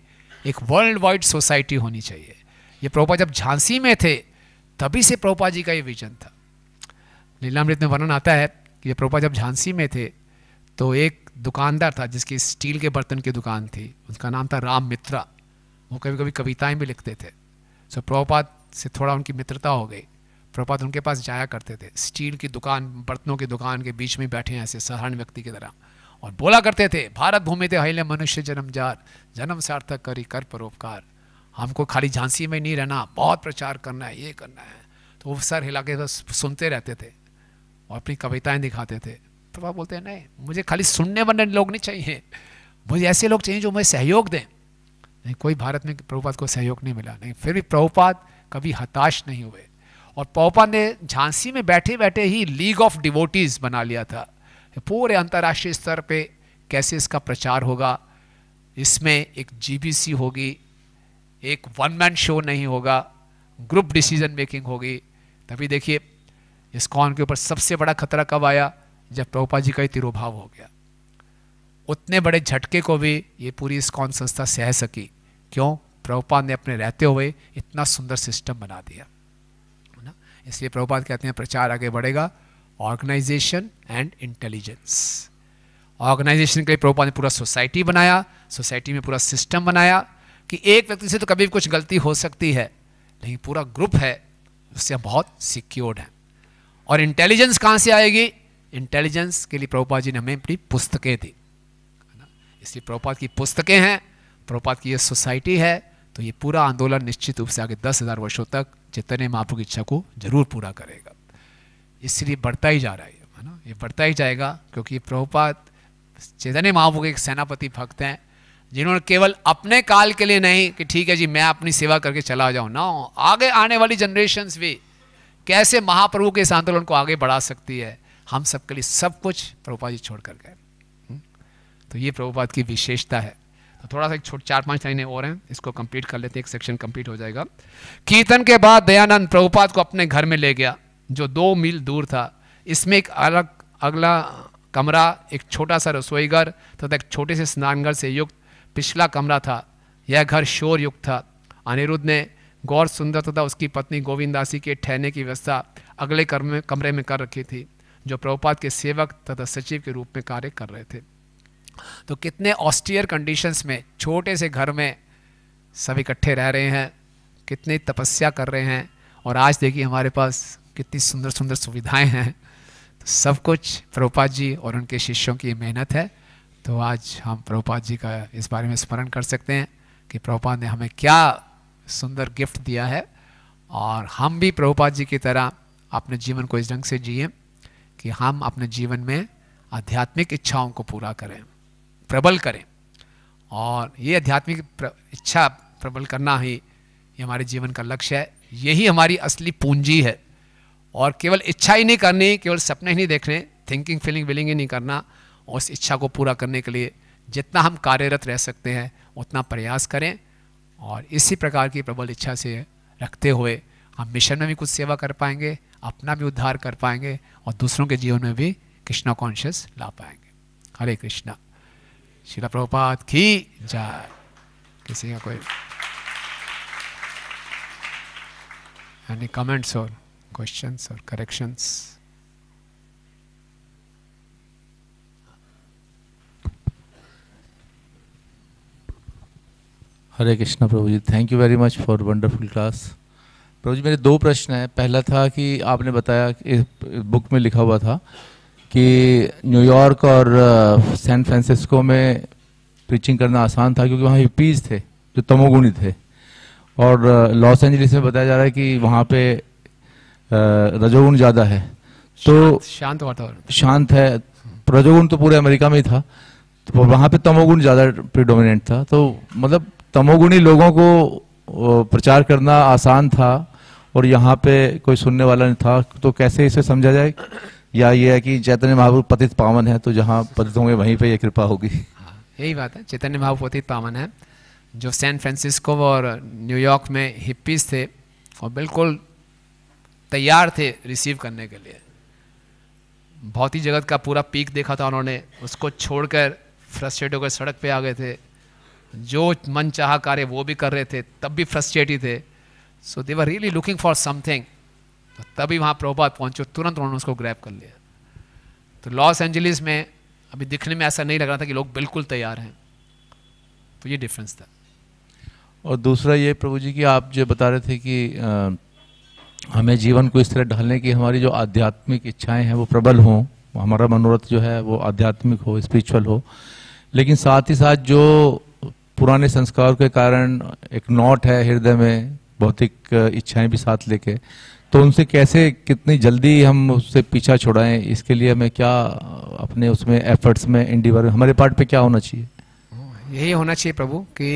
एक वर्ल्ड वाइड सोसाइटी होनी चाहिए ये प्रोपा जब झांसी में थे तभी से प्रोपा जी का ये विजन था लीलामृत में वर्णन आता है कि ये प्रोपा जब झांसी में थे तो एक दुकानदार था जिसकी स्टील के बर्तन की दुकान थी उसका नाम था राम मित्रा वो कभी कभी कविताएं भी लिखते थे सो प्रभुपाद से थोड़ा उनकी मित्रता हो गई प्रभुपाद तो उनके पास जाया करते थे स्टील की दुकान बर्तनों की दुकान के बीच में बैठे हैं ऐसे साधारण व्यक्ति की तरह और बोला करते थे भारत भूमि थे हईले मनुष्य जन्म जार जन्म सार्थक करी कर परोपकार हमको खाली झांसी में नहीं रहना बहुत प्रचार करना है ये करना है तो वो सर हिला के सुनते रहते थे और अपनी कविताएं दिखाते थे तो वह बोलते हैं नहीं मुझे खाली सुनने वाले लोग नहीं चाहिए मुझे ऐसे लोग चाहिए जो मुझे सहयोग दें नहीं कोई भारत में प्रभुपाद को सहयोग नहीं मिला नहीं फिर भी प्रभुपाद कभी हताश नहीं हुए और प्रभुपाद ने झांसी में बैठे बैठे ही लीग ऑफ डिवोटीज बना लिया था पूरे अंतर्राष्ट्रीय स्तर पे कैसे इसका प्रचार होगा इसमें एक जीबीसी होगी एक वन मैन शो नहीं होगा ग्रुप डिसीजन मेकिंग होगी तभी देखिए इस कौन के ऊपर सबसे बड़ा खतरा कब आया जब प्रभुपा जी का ही तिरुभाव हो गया उतने बड़े झटके को भी ये पूरी इस्कॉन संस्था सह सकी क्यों प्रभुपाद ने अपने रहते हुए इतना सुंदर सिस्टम बना दिया है ना इसलिए प्रभुपाद कहते हैं प्रचार आगे बढ़ेगा ऑर्गेनाइजेशन एंड इंटेलिजेंस ऑर्गेनाइजेशन के लिए प्रभुपा ने पूरा सोसाइटी बनाया सोसाइटी में पूरा सिस्टम बनाया कि एक व्यक्ति से तो कभी भी कुछ गलती हो सकती है लेकिन पूरा ग्रुप है उससे हम बहुत सिक्योर्ड हैं और इंटेलिजेंस कहाँ से आएगी इंटेलिजेंस के लिए प्रभुपाद जी ने हमें अपनी पुस्तकें दी इसलिए प्रभुपात की पुस्तकें हैं प्रभुपात की ये सोसाइटी है तो ये पूरा आंदोलन निश्चित रूप से आगे दस हज़ार वर्षों तक चैतन्य महापुर की इच्छा को जरूर पूरा करेगा इसलिए बढ़ता ही जा रहा है है ना ये बढ़ता ही जाएगा क्योंकि प्रभुपात चैतन्य महाप्रभु के एक सेनापति भक्त हैं जिन्होंने केवल अपने काल के लिए नहीं कि ठीक है जी मैं अपनी सेवा करके चला जाऊँ ना आगे आने वाली जनरेशन भी कैसे महाप्रभु के इस आंदोलन को आगे बढ़ा सकती है हम सबके लिए सब कुछ प्रभुपा जी छोड़ कर गए हम्म? तो ये प्रभुपात की विशेषता है तो थोड़ा सा एक छोटे चार पांच लाइनें और हैं इसको कंप्लीट कर लेते हैं एक सेक्शन कंप्लीट हो जाएगा कीर्तन के बाद दयानंद प्रभुपात को अपने घर में ले गया जो दो मील दूर था इसमें एक अलग अगला कमरा एक छोटा सा रसोईघर तथा तो एक छोटे से स्नानघर से युक्त पिछला कमरा था यह घर शोर युक्त था अनिरुद्ध ने गौर सुंदर तथा उसकी पत्नी गोविंदासी के ठहरने की व्यवस्था अगले कमरे कमरे में कर रखी थी जो प्रभुपाद के सेवक तथा सचिव के रूप में कार्य कर रहे थे तो कितने ऑस्टियर कंडीशंस में छोटे से घर में सब इकट्ठे रह रहे हैं कितनी तपस्या कर रहे हैं और आज देखिए हमारे पास कितनी सुंदर सुंदर सुविधाएं हैं तो सब कुछ प्रभुपाद जी और उनके शिष्यों की मेहनत है तो आज हम प्रभुपाद जी का इस बारे में स्मरण कर सकते हैं कि प्रभुपाद ने हमें क्या सुंदर गिफ्ट दिया है और हम भी प्रभुपाद जी की तरह अपने जीवन को इस ढंग से जिए कि हम अपने जीवन में आध्यात्मिक इच्छाओं को पूरा करें प्रबल करें और ये आध्यात्मिक इच्छा प्रबल करना ही ये हमारे जीवन का लक्ष्य है यही हमारी असली पूंजी है और केवल इच्छा ही नहीं करनी केवल सपने ही नहीं देखने थिंकिंग फीलिंग विलिंग ही नहीं करना उस इच्छा को पूरा करने के लिए जितना हम कार्यरत रह सकते हैं उतना प्रयास करें और इसी प्रकार की प्रबल इच्छा से रखते हुए हम मिशन में भी कुछ सेवा कर पाएंगे अपना भी उद्धार कर पाएंगे और दूसरों के जीवन में भी कृष्णा कॉन्शियस ला पाएंगे हरे कृष्णा शिला प्रभुपात की जाए किसी का कोई यानी कमेंट्स और questions or corrections? Hare Krishna Prabhu ji thank you very much for wonderful class Prabhu ji मेरे दो प्रश्न हैं पहला था कि आपने बताया कि बुक में लिखा हुआ था कि न्यूयॉर्क और सैन फ्रांसिस्को में प्रीचिंग करना आसान था क्योंकि वहाँ हिपीज थे जो तमोगुणी थे और लॉस एंजलिस में बताया जा रहा है कि वहाँ पे रजोगुण ज़्यादा है तो शांत वातावरण शांत है रजोगुण तो पूरे अमेरिका में ही था तो वहां पे तमोगुण ज़्यादा प्रिडोमिनेंट था तो मतलब तमोगुणी लोगों को प्रचार करना आसान था और यहाँ पे कोई सुनने वाला नहीं था तो कैसे इसे समझा जाए या ये है कि चैतन्य महाप्रभु पतित पावन है तो जहाँ पतित होंगे वहीं पे ये कृपा होगी यही बात है चैतन्य महाप्रभु पतित पावन है जो सैन फ्रांसिस्को और न्यूयॉर्क में हिप्पीज थे और बिल्कुल तैयार थे रिसीव करने के लिए भौतिक जगत का पूरा पीक देखा था उन्होंने उसको छोड़कर फ्रस्ट्रेट होकर सड़क पे आ गए थे जो मन चाह कार्य वो भी कर रहे थे तब भी फ्रस्ट्रेट ही थे so they were really looking for something तभी वहाँ प्रभुपात पहुँचे तुरंत उन्होंने उसको ग्रैप कर लिया तो लॉस एंजलिस में अभी दिखने में ऐसा नहीं लग रहा था कि लोग बिल्कुल तैयार हैं तो ये डिफरेंस था और दूसरा ये प्रभु जी कि आप जो बता रहे थे कि हमें जीवन को इस तरह ढालने की हमारी जो आध्यात्मिक इच्छाएं हैं वो प्रबल हों हमारा मनोरथ जो है वो आध्यात्मिक हो स्पिरिचुअल हो लेकिन साथ ही साथ जो पुराने संस्कार के कारण एक नॉट है हृदय में भौतिक इच्छाएं भी साथ लेके तो उनसे कैसे कितनी जल्दी हम उससे पीछा छोड़ाएं इसके लिए हमें क्या अपने उसमें एफर्ट्स में इंडिवर हमारे पार्ट पे क्या होना चाहिए यही होना चाहिए प्रभु कि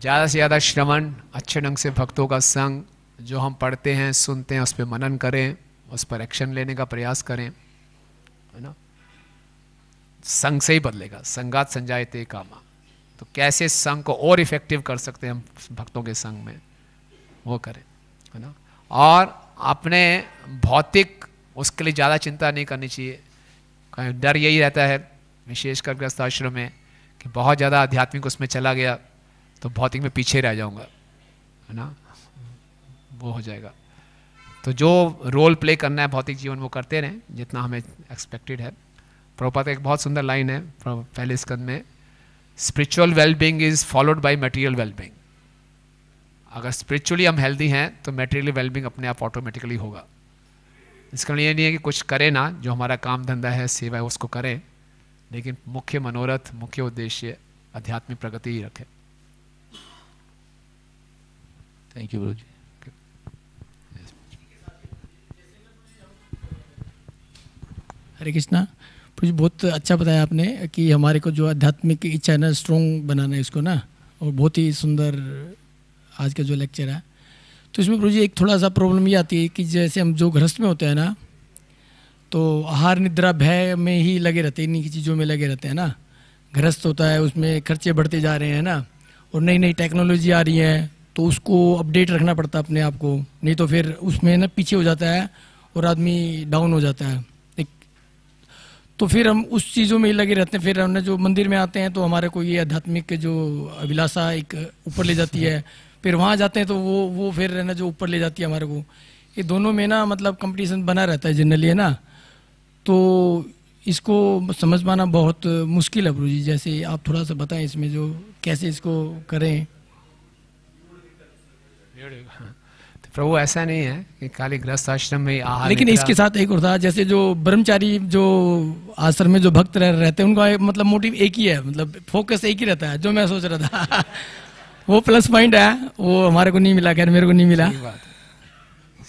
ज़्यादा से ज़्यादा श्रवण अच्छे ढंग से भक्तों का संग जो हम पढ़ते हैं सुनते हैं उस पर मनन करें उस पर एक्शन लेने का प्रयास करें है ना संघ से ही बदलेगा संगात संजायते कामा तो कैसे संघ को और इफेक्टिव कर सकते हैं हम भक्तों के संग में वो करें है ना और अपने भौतिक उसके लिए ज़्यादा चिंता नहीं करनी चाहिए कहीं डर यही रहता है विशेषकर ग्रस्त आश्रम में कि बहुत ज़्यादा आध्यात्मिक उसमें चला गया तो भौतिक में पीछे रह जाऊँगा है ना वो हो जाएगा तो जो रोल प्ले करना है भौतिक जीवन वो करते रहें जितना हमें एक्सपेक्टेड है प्रभुपात एक बहुत सुंदर लाइन है पहले स्कंद में spiritual wellbeing is followed by material wellbeing अगर स्पिरिचुअली हम हेल्दी हैं तो मेटेरियल वेलबींग अपने आप ऑटोमेटिकली होगा इसका मतलब ये नहीं है कि कुछ करें ना जो हमारा काम धंधा है सेवा है उसको करें लेकिन मुख्य मनोरथ मुख्य उद्देश्य आध्यात्मिक प्रगति ही रखें थैंक यू गुरु जी हरे कृष्णा प्रभु बहुत अच्छा बताया आपने कि हमारे को जो आध्यात्मिक इच्छा है ना स्ट्रॉन्ग बनाना है इसको ना और बहुत ही सुंदर आज का जो लेक्चर है तो इसमें प्रभु जी एक थोड़ा सा प्रॉब्लम ये आती है कि जैसे हम जो गृहस्थ में होते हैं ना तो आहार निद्रा भय में ही लगे रहते हैं इन्हीं की चीज़ों में लगे रहते हैं ना गृहस्थ होता है उसमें खर्चे बढ़ते जा रहे हैं ना और नई नई टेक्नोलॉजी आ रही है तो उसको अपडेट रखना पड़ता है अपने आप को नहीं तो फिर उसमें ना पीछे हो जाता है और आदमी डाउन हो जाता है तो फिर हम उस चीज़ों में ही लगे रहते हैं फिर हमने जो मंदिर में आते हैं तो हमारे को ये आध्यात्मिक जो अभिलाषा एक ऊपर ले जाती है फिर वहाँ जाते हैं तो वो वो फिर रहना जो ऊपर ले जाती है हमारे को ये दोनों में ना मतलब कंपटीशन बना रहता है जनरली है ना तो इसको समझ पाना बहुत मुश्किल है गुरु जी जैसे आप थोड़ा सा बताएं इसमें जो कैसे इसको करें हाँ। प्रभु ऐसा नहीं है कि खाली ग्रस्त आश्रम में आहार लेकिन इसके साथ एक और था जैसे जो ब्रह्मचारी जो आश्रम में जो भक्त रह, रहते हैं उनका मतलब मोटिव एक ही है मतलब फोकस एक ही रहता है जो मैं सोच रहा था वो प्लस पॉइंट है वो हमारे को नहीं मिला खैर मेरे को नहीं मिला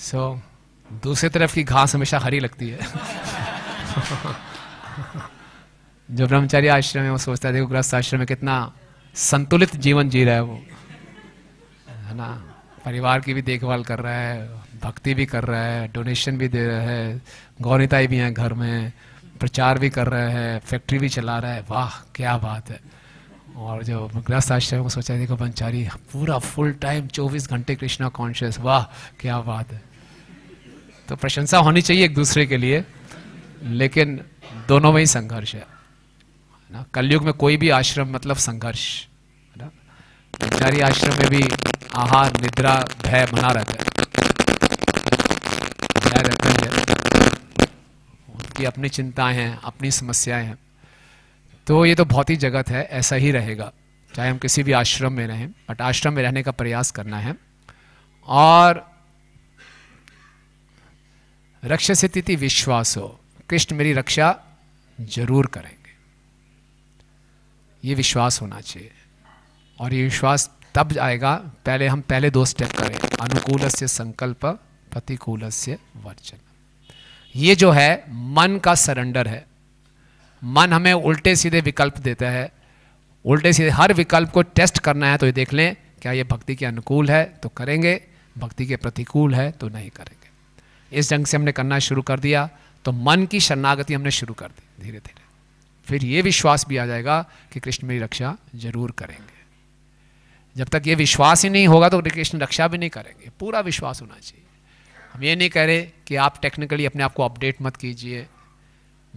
सो so, दूसरी तरफ की घास हमेशा हरी लगती है जो ब्रह्मचारी आश्रम है वो सोचता है देखो ग्रस्त आश्रम में कितना संतुलित जीवन जी रहा है वो है ना परिवार की भी देखभाल कर रहा है भक्ति भी कर रहा है डोनेशन भी दे रहा है गौनिताई भी हैं घर में प्रचार भी कर रहा है फैक्ट्री भी चला रहा है वाह क्या बात है और जो ग्रस्त आश्रम को सोचा देखो पंचारी पूरा फुल टाइम 24 घंटे कृष्णा कॉन्शियस वाह क्या बात है तो प्रशंसा होनी चाहिए एक दूसरे के लिए लेकिन दोनों में ही संघर्ष है ना कलयुग में कोई भी आश्रम मतलब संघर्ष है ना पंचारी आश्रम में भी आहार निद्रा भय मना रहता है भय है उनकी अपनी चिंताएं हैं अपनी समस्याएं हैं तो ये तो भौतिक जगत है ऐसा ही रहेगा चाहे हम किसी भी आश्रम में रहें बट आश्रम में रहने का प्रयास करना है और रक्षा से तिथि विश्वास हो कृष्ण मेरी रक्षा जरूर करेंगे ये विश्वास होना चाहिए और ये विश्वास तब आएगा पहले हम पहले दो स्टेप करें अनुकूल से संकल्प प्रतिकूल से वर्जन ये जो है मन का सरेंडर है मन हमें उल्टे सीधे विकल्प देता है उल्टे सीधे हर विकल्प को टेस्ट करना है तो ये देख लें क्या ये भक्ति के अनुकूल है तो करेंगे भक्ति के प्रतिकूल है तो नहीं करेंगे इस ढंग से हमने करना शुरू कर दिया तो मन की शरणागति हमने शुरू कर दी धीरे धीरे फिर ये विश्वास भी आ जाएगा कि कृष्ण मेरी रक्षा जरूर करेंगे जब तक ये विश्वास ही नहीं होगा तो कृष्ण रक्षा भी नहीं करेंगे पूरा विश्वास होना चाहिए हम ये नहीं कह रहे कि आप टेक्निकली अपने आप को अपडेट मत कीजिए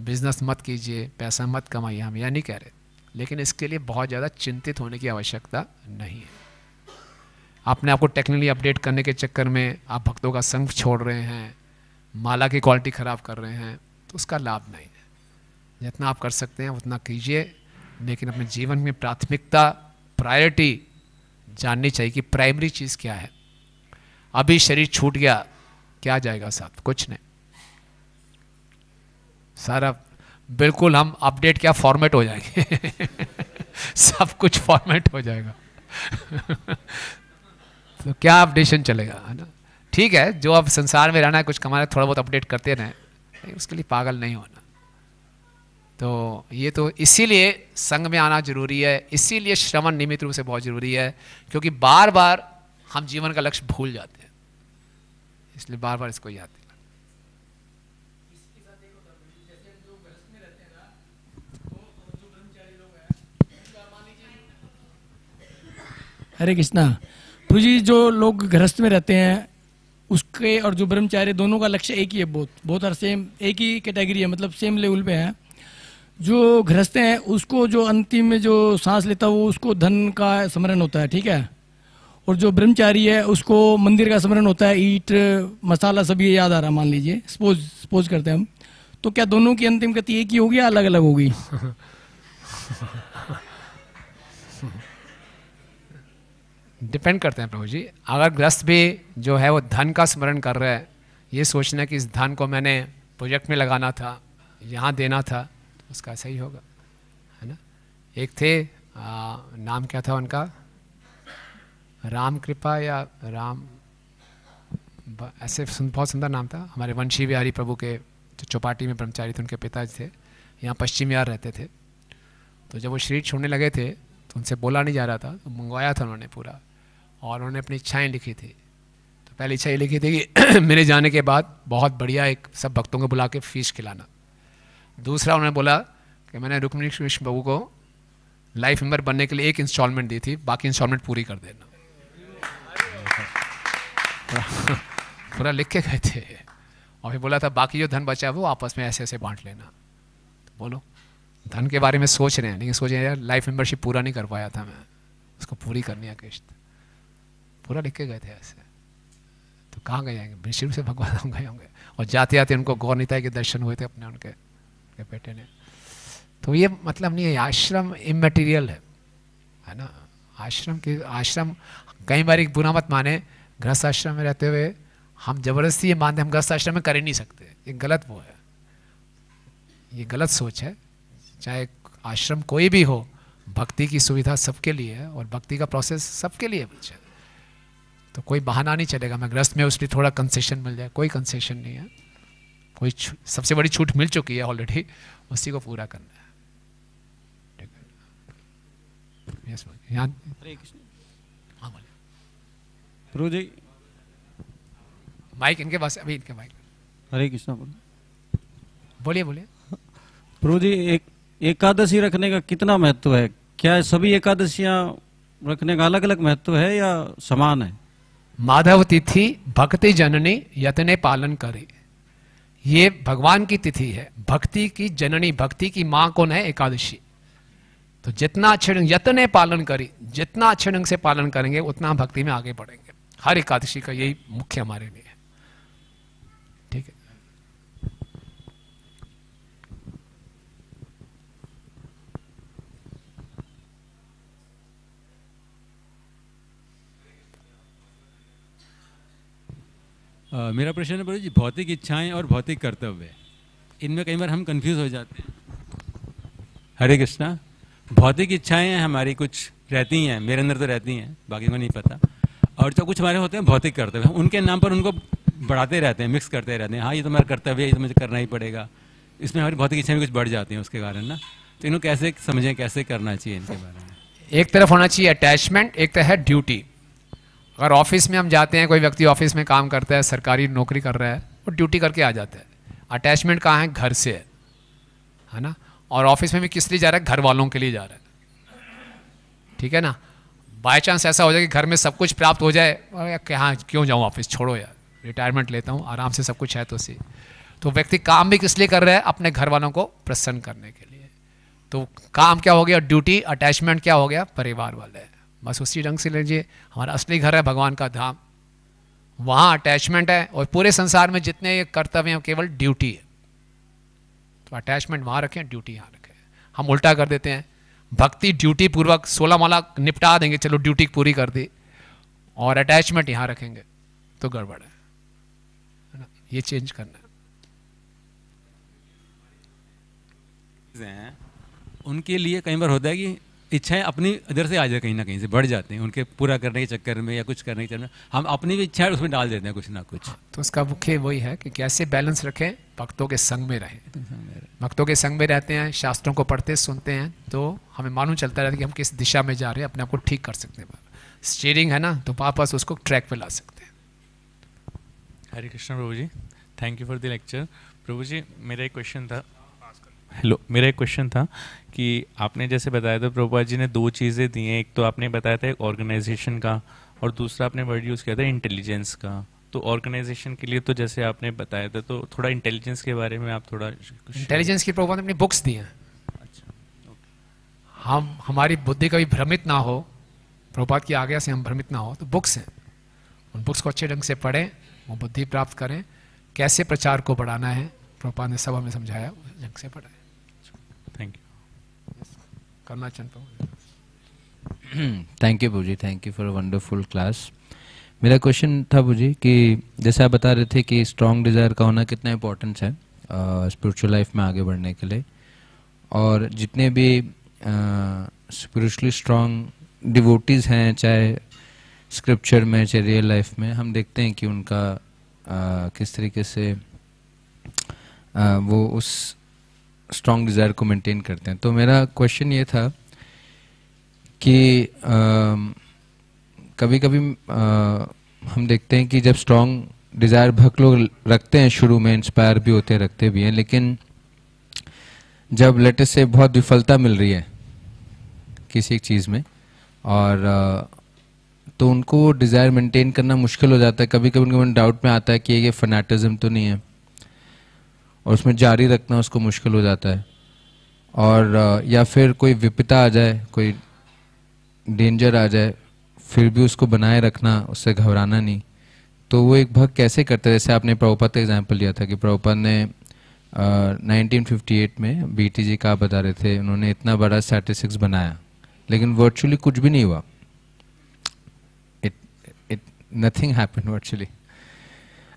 बिजनेस मत कीजिए पैसा मत कमाइए हम यह नहीं कह रहे लेकिन इसके लिए बहुत ज़्यादा चिंतित होने की आवश्यकता नहीं है अपने आप को टेक्निकली अपडेट करने के चक्कर में आप भक्तों का संग छोड़ रहे हैं माला की क्वालिटी ख़राब कर रहे हैं तो उसका लाभ नहीं है जितना आप कर सकते हैं उतना कीजिए लेकिन अपने जीवन में प्राथमिकता प्रायोरिटी जाननी चाहिए कि प्राइमरी चीज़ क्या है अभी शरीर छूट गया क्या जाएगा साहब कुछ नहीं सारा बिल्कुल हम अपडेट क्या फॉर्मेट हो जाएंगे सब कुछ फॉर्मेट हो जाएगा तो क्या अपडेशन चलेगा है ना ठीक है जो अब संसार में रहना है कुछ कमाना थोड़ा बहुत अपडेट करते रहें उसके लिए पागल नहीं होना तो ये तो इसीलिए संघ में आना जरूरी है इसीलिए श्रवण नियमित रूप से बहुत जरूरी है क्योंकि बार बार हम जीवन का लक्ष्य भूल जाते हैं इसलिए बार बार इसको याद दिला तो हरे कृष्णा प्रभु जी जो लोग गृहस्थ में रहते हैं उसके और जो ब्रह्मचार्य दोनों का लक्ष्य एक ही है बहुत बहुत और सेम एक ही कैटेगरी है मतलब सेम लेवल पे है जो गृहस्थ हैं उसको जो अंतिम में जो सांस लेता है वो उसको धन का स्मरण होता है ठीक है और जो ब्रह्मचारी है उसको मंदिर का स्मरण होता है ईट मसाला सभी याद आ रहा मान लीजिए सपोज सपोज करते हैं हम तो क्या दोनों की अंतिम गति एक ही होगी या अलग अलग होगी डिपेंड करते हैं प्रभु जी अगर ग्रस्त भी जो है वो धन का स्मरण कर रहे हैं ये सोचना कि इस धन को मैंने प्रोजेक्ट में लगाना था यहाँ देना था उसका सही होगा है ना एक थे आ, नाम क्या था उनका राम कृपा या राम ऐसे सुन, बहुत सुंदर नाम था हमारे वंशी बिहारी प्रभु के जो चौपाटी में ब्रह्मचारी थे उनके पिताजी थे यहाँ पश्चिम यार रहते थे तो जब वो शरीर छोड़ने लगे थे तो उनसे बोला नहीं जा रहा था तो मंगवाया था उन्होंने पूरा और उन्होंने अपनी इच्छाएँ लिखी थी तो पहली इच्छा ये लिखी थी कि मेरे जाने के बाद बहुत बढ़िया एक सब भक्तों को बुला के फीस खिलाना दूसरा उन्होंने बोला कि मैंने रुक्मिणी कृष्ण बाबू को लाइफ मेंबर बनने के लिए एक इंस्टॉलमेंट दी थी बाकी इंस्टॉलमेंट पूरी कर देना पूरा, लिख के गए थे और फिर बोला था बाकी जो धन बचा है वो आपस में ऐसे ऐसे बांट लेना तो बोलो धन के बारे में सोच रहे हैं लेकिन सोच रहे हैं यार लाइफ मेंबरशिप पूरा नहीं कर पाया था मैं उसको पूरी करनी है किश्त पूरा लिख के गए थे ऐसे तो कहाँ गए होंगे विष्णु से भगवान गए होंगे और जाते आते उनको गौर निताय के दर्शन हुए थे अपने उनके के बेटे ने तो ये मतलब नहीं है आश्रम इमेटीरियल है है ना आश्रम के आश्रम कई बार एक बुरा मत माने गृहस्थ आश्रम में रहते हुए हम जबरदस्ती ये मानते हम गृहस्थ आश्रम में कर ही नहीं सकते ये गलत वो है ये गलत सोच है चाहे आश्रम कोई भी हो भक्ति की सुविधा सबके लिए है और भक्ति का प्रोसेस सबके लिए बच्चे तो कोई बहाना नहीं चलेगा मैं ग्रस्त में उसकी थोड़ा कंसेशन मिल जाए कोई कंसेशन नहीं है कोई सबसे बड़ी छूट मिल चुकी है ऑलरेडी उसी को पूरा करना है हाँ, प्रभु जी माइक इनके पास अभी इनके माइक हरे कृष्णा बोलिए बोलिए प्रभु जी एक एकादशी रखने का कितना महत्व है क्या सभी एकादशियां रखने का अलग अलग महत्व है या समान है माधव तिथि भक्ति जननी यतने पालन करे ये भगवान की तिथि है भक्ति की जननी भक्ति की मां कौन है एकादशी तो जितना अच्छे ढंग यत्न पालन करी जितना अच्छे ढंग से पालन करेंगे उतना भक्ति में आगे बढ़ेंगे हर एकादशी का यही मुख्य हमारे लिए मेरा प्रश्न है जी भौतिक इच्छाएं और भौतिक कर्तव्य इनमें कई बार हम कंफ्यूज हो जाते हैं हरे कृष्णा भौतिक इच्छाएं हमारी कुछ रहती हैं मेरे अंदर तो रहती हैं बाकी को नहीं पता और जो कुछ हमारे होते हैं भौतिक कर्तव्य उनके नाम पर उनको बढ़ाते रहते हैं मिक्स करते रहते हैं हाँ ये तो हमारा कर्तव्य है ये तो मुझे करना ही पड़ेगा इसमें हमारी भौतिक इच्छाएं कुछ बढ़ जाती हैं उसके कारण ना तो इन्हों कैसे समझें कैसे करना चाहिए इनके बारे में एक तरफ होना चाहिए अटैचमेंट एक तरह है ड्यूटी अगर ऑफिस में हम जाते हैं कोई व्यक्ति ऑफिस में काम करता है सरकारी नौकरी कर रहा है वो ड्यूटी करके आ जाता है अटैचमेंट कहाँ है घर से है है ना और ऑफिस में भी किस लिए जा रहा है घर वालों के लिए जा रहा है ठीक है ना बाई चांस ऐसा हो जाए कि घर में सब कुछ प्राप्त हो जाए हाँ क्यों जाऊँ ऑफिस छोड़ो यार रिटायरमेंट लेता हूँ आराम से सब कुछ है तो सी तो व्यक्ति काम भी किस लिए कर रहा है अपने घर वालों को प्रसन्न करने के लिए तो काम क्या हो गया ड्यूटी अटैचमेंट क्या हो गया परिवार वाले बस उसी ढंग से लीजिए हमारा असली घर है भगवान का धाम वहाँ अटैचमेंट है और पूरे संसार में जितने कर्तव्य हैं केवल ड्यूटी है तो अटैचमेंट वहाँ रखें ड्यूटी यहाँ रखें हम उल्टा कर देते हैं भक्ति ड्यूटी पूर्वक सोलह माला निपटा देंगे चलो ड्यूटी पूरी कर दी और अटैचमेंट यहाँ रखेंगे तो गड़बड़ है ना ये चेंज करना है उनके लिए कई बार होता है कि इच्छाएं अपनी इधर से आ जाए कहीं ना कहीं से बढ़ जाते हैं उनके पूरा करने के चक्कर में या कुछ करने के चक्कर में हम अपनी भी इच्छाएं उसमें डाल देते हैं कुछ ना कुछ हाँ, तो उसका मुख्य वही है कि कैसे बैलेंस रखें भक्तों के संग में रहें भक्तों के संग में रहते हैं शास्त्रों को पढ़ते सुनते हैं तो हमें मालूम चलता रहता है कि हम किस दिशा में जा रहे हैं अपने आप को ठीक कर सकते हैं स्टेयरिंग है ना तो वापस उसको ट्रैक पर ला सकते हैं Hare Krishna Prabhu ji thank you for the lecture Prabhu ji मेरा एक क्वेश्चन था हेलो मेरा एक क्वेश्चन था कि आपने जैसे बताया था प्रभुपा जी ने दो चीज़ें दी हैं एक तो आपने बताया था एक ऑर्गेनाइजेशन का और दूसरा आपने वर्ड यूज़ किया था इंटेलिजेंस का तो ऑर्गेनाइजेशन के लिए तो जैसे आपने बताया था तो थोड़ा इंटेलिजेंस के बारे में आप थोड़ा इंटेलिजेंस की प्रभुपा ने अपनी बुक्स दी हैं अच्छा हम हमारी बुद्धि कभी भ्रमित ना हो प्रभुपात की आज्ञा से हम भ्रमित ना हो तो बुक्स हैं उन बुक्स को अच्छे ढंग से पढ़ें वो बुद्धि प्राप्त करें कैसे प्रचार को बढ़ाना है प्रभुपात ने सब हमें समझाया ढंग से पढ़ाए करना चाहता हूँ थैंक यू भूजी thank you for wonderful class मेरा क्वेश्चन था भूजी कि जैसे आप बता रहे थे कि स्ट्रॉन्ग डिज़ायर का होना कितना इम्पोर्टेंस है स्पिरिचुअल लाइफ में आगे बढ़ने के लिए और जितने भी स्पिरिचुअली स्ट्रॉन्ग डिवोटीज़ हैं चाहे स्क्रिप्चर में चाहे रियल लाइफ में हम देखते हैं कि उनका आ, किस तरीके से आ, वो उस स्ट्रॉन्ग डिज़ायर को मेंटेन करते हैं तो मेरा क्वेश्चन ये था कि आ, कभी कभी आ, हम देखते हैं कि जब स्ट्रॉन्ग डिज़ायर भक्त लोग रखते हैं शुरू में इंस्पायर भी होते हैं रखते भी हैं लेकिन जब लेटेस्ट से बहुत विफलता मिल रही है किसी एक चीज़ में और आ, तो उनको डिज़ायर मेंटेन करना मुश्किल हो जाता है कभी कभी उनको डाउट में आता है कि ये फनाटिज़म तो नहीं है और उसमें जारी रखना उसको मुश्किल हो जाता है और या फिर कोई विपता आ जाए कोई डेंजर आ जाए फिर भी उसको बनाए रखना उससे घबराना नहीं तो वो एक भक्त कैसे करते जैसे आपने प्रभुपत का एग्जाम्पल लिया था कि प्रभुपत ने नाइनटीन फिफ्टी एट में बी टी जी का बता रहे थे उन्होंने इतना बड़ा स्टैटिस्टिक्स बनाया लेकिन वर्चुअली कुछ भी नहीं हुआ it it nothing happen virtually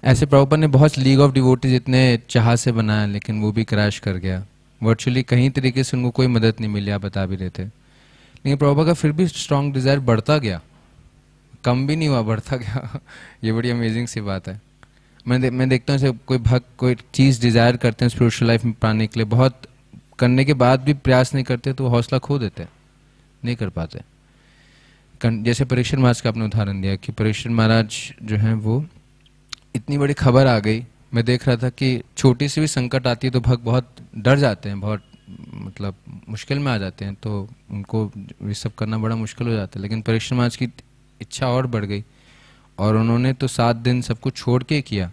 ऐसे प्रभुपा ने बहुत लीग ऑफ डिवोटीज इतने चाह से बनाया लेकिन वो भी क्रैश कर गया वर्चुअली कहीं तरीके से उनको कोई मदद नहीं मिली आप बता भी रहे थे लेकिन प्रभुपा का फिर भी स्ट्रॉन्ग डिज़ायर बढ़ता गया कम भी नहीं हुआ बढ़ता गया ये बड़ी अमेजिंग सी बात है मैं दे, मैं देखता हूँ कोई भक्त कोई चीज़ डिज़ायर करते हैं स्पिरिचुअल लाइफ में पाने के लिए बहुत करने के बाद भी प्रयास नहीं करते तो हौसला खो देते हैं नहीं कर पाते जैसे परीक्षण महाराज का आपने उदाहरण दिया कि परीक्षण महाराज जो हैं वो इतनी बड़ी खबर आ गई मैं देख रहा था कि छोटी सी भी संकट आती है तो भक्त बहुत डर जाते हैं बहुत मतलब मुश्किल में आ जाते हैं तो उनको ये सब करना बड़ा मुश्किल हो जाता है लेकिन परिश्रम आज की इच्छा और बढ़ गई और उन्होंने तो सात दिन सब कुछ छोड़ के किया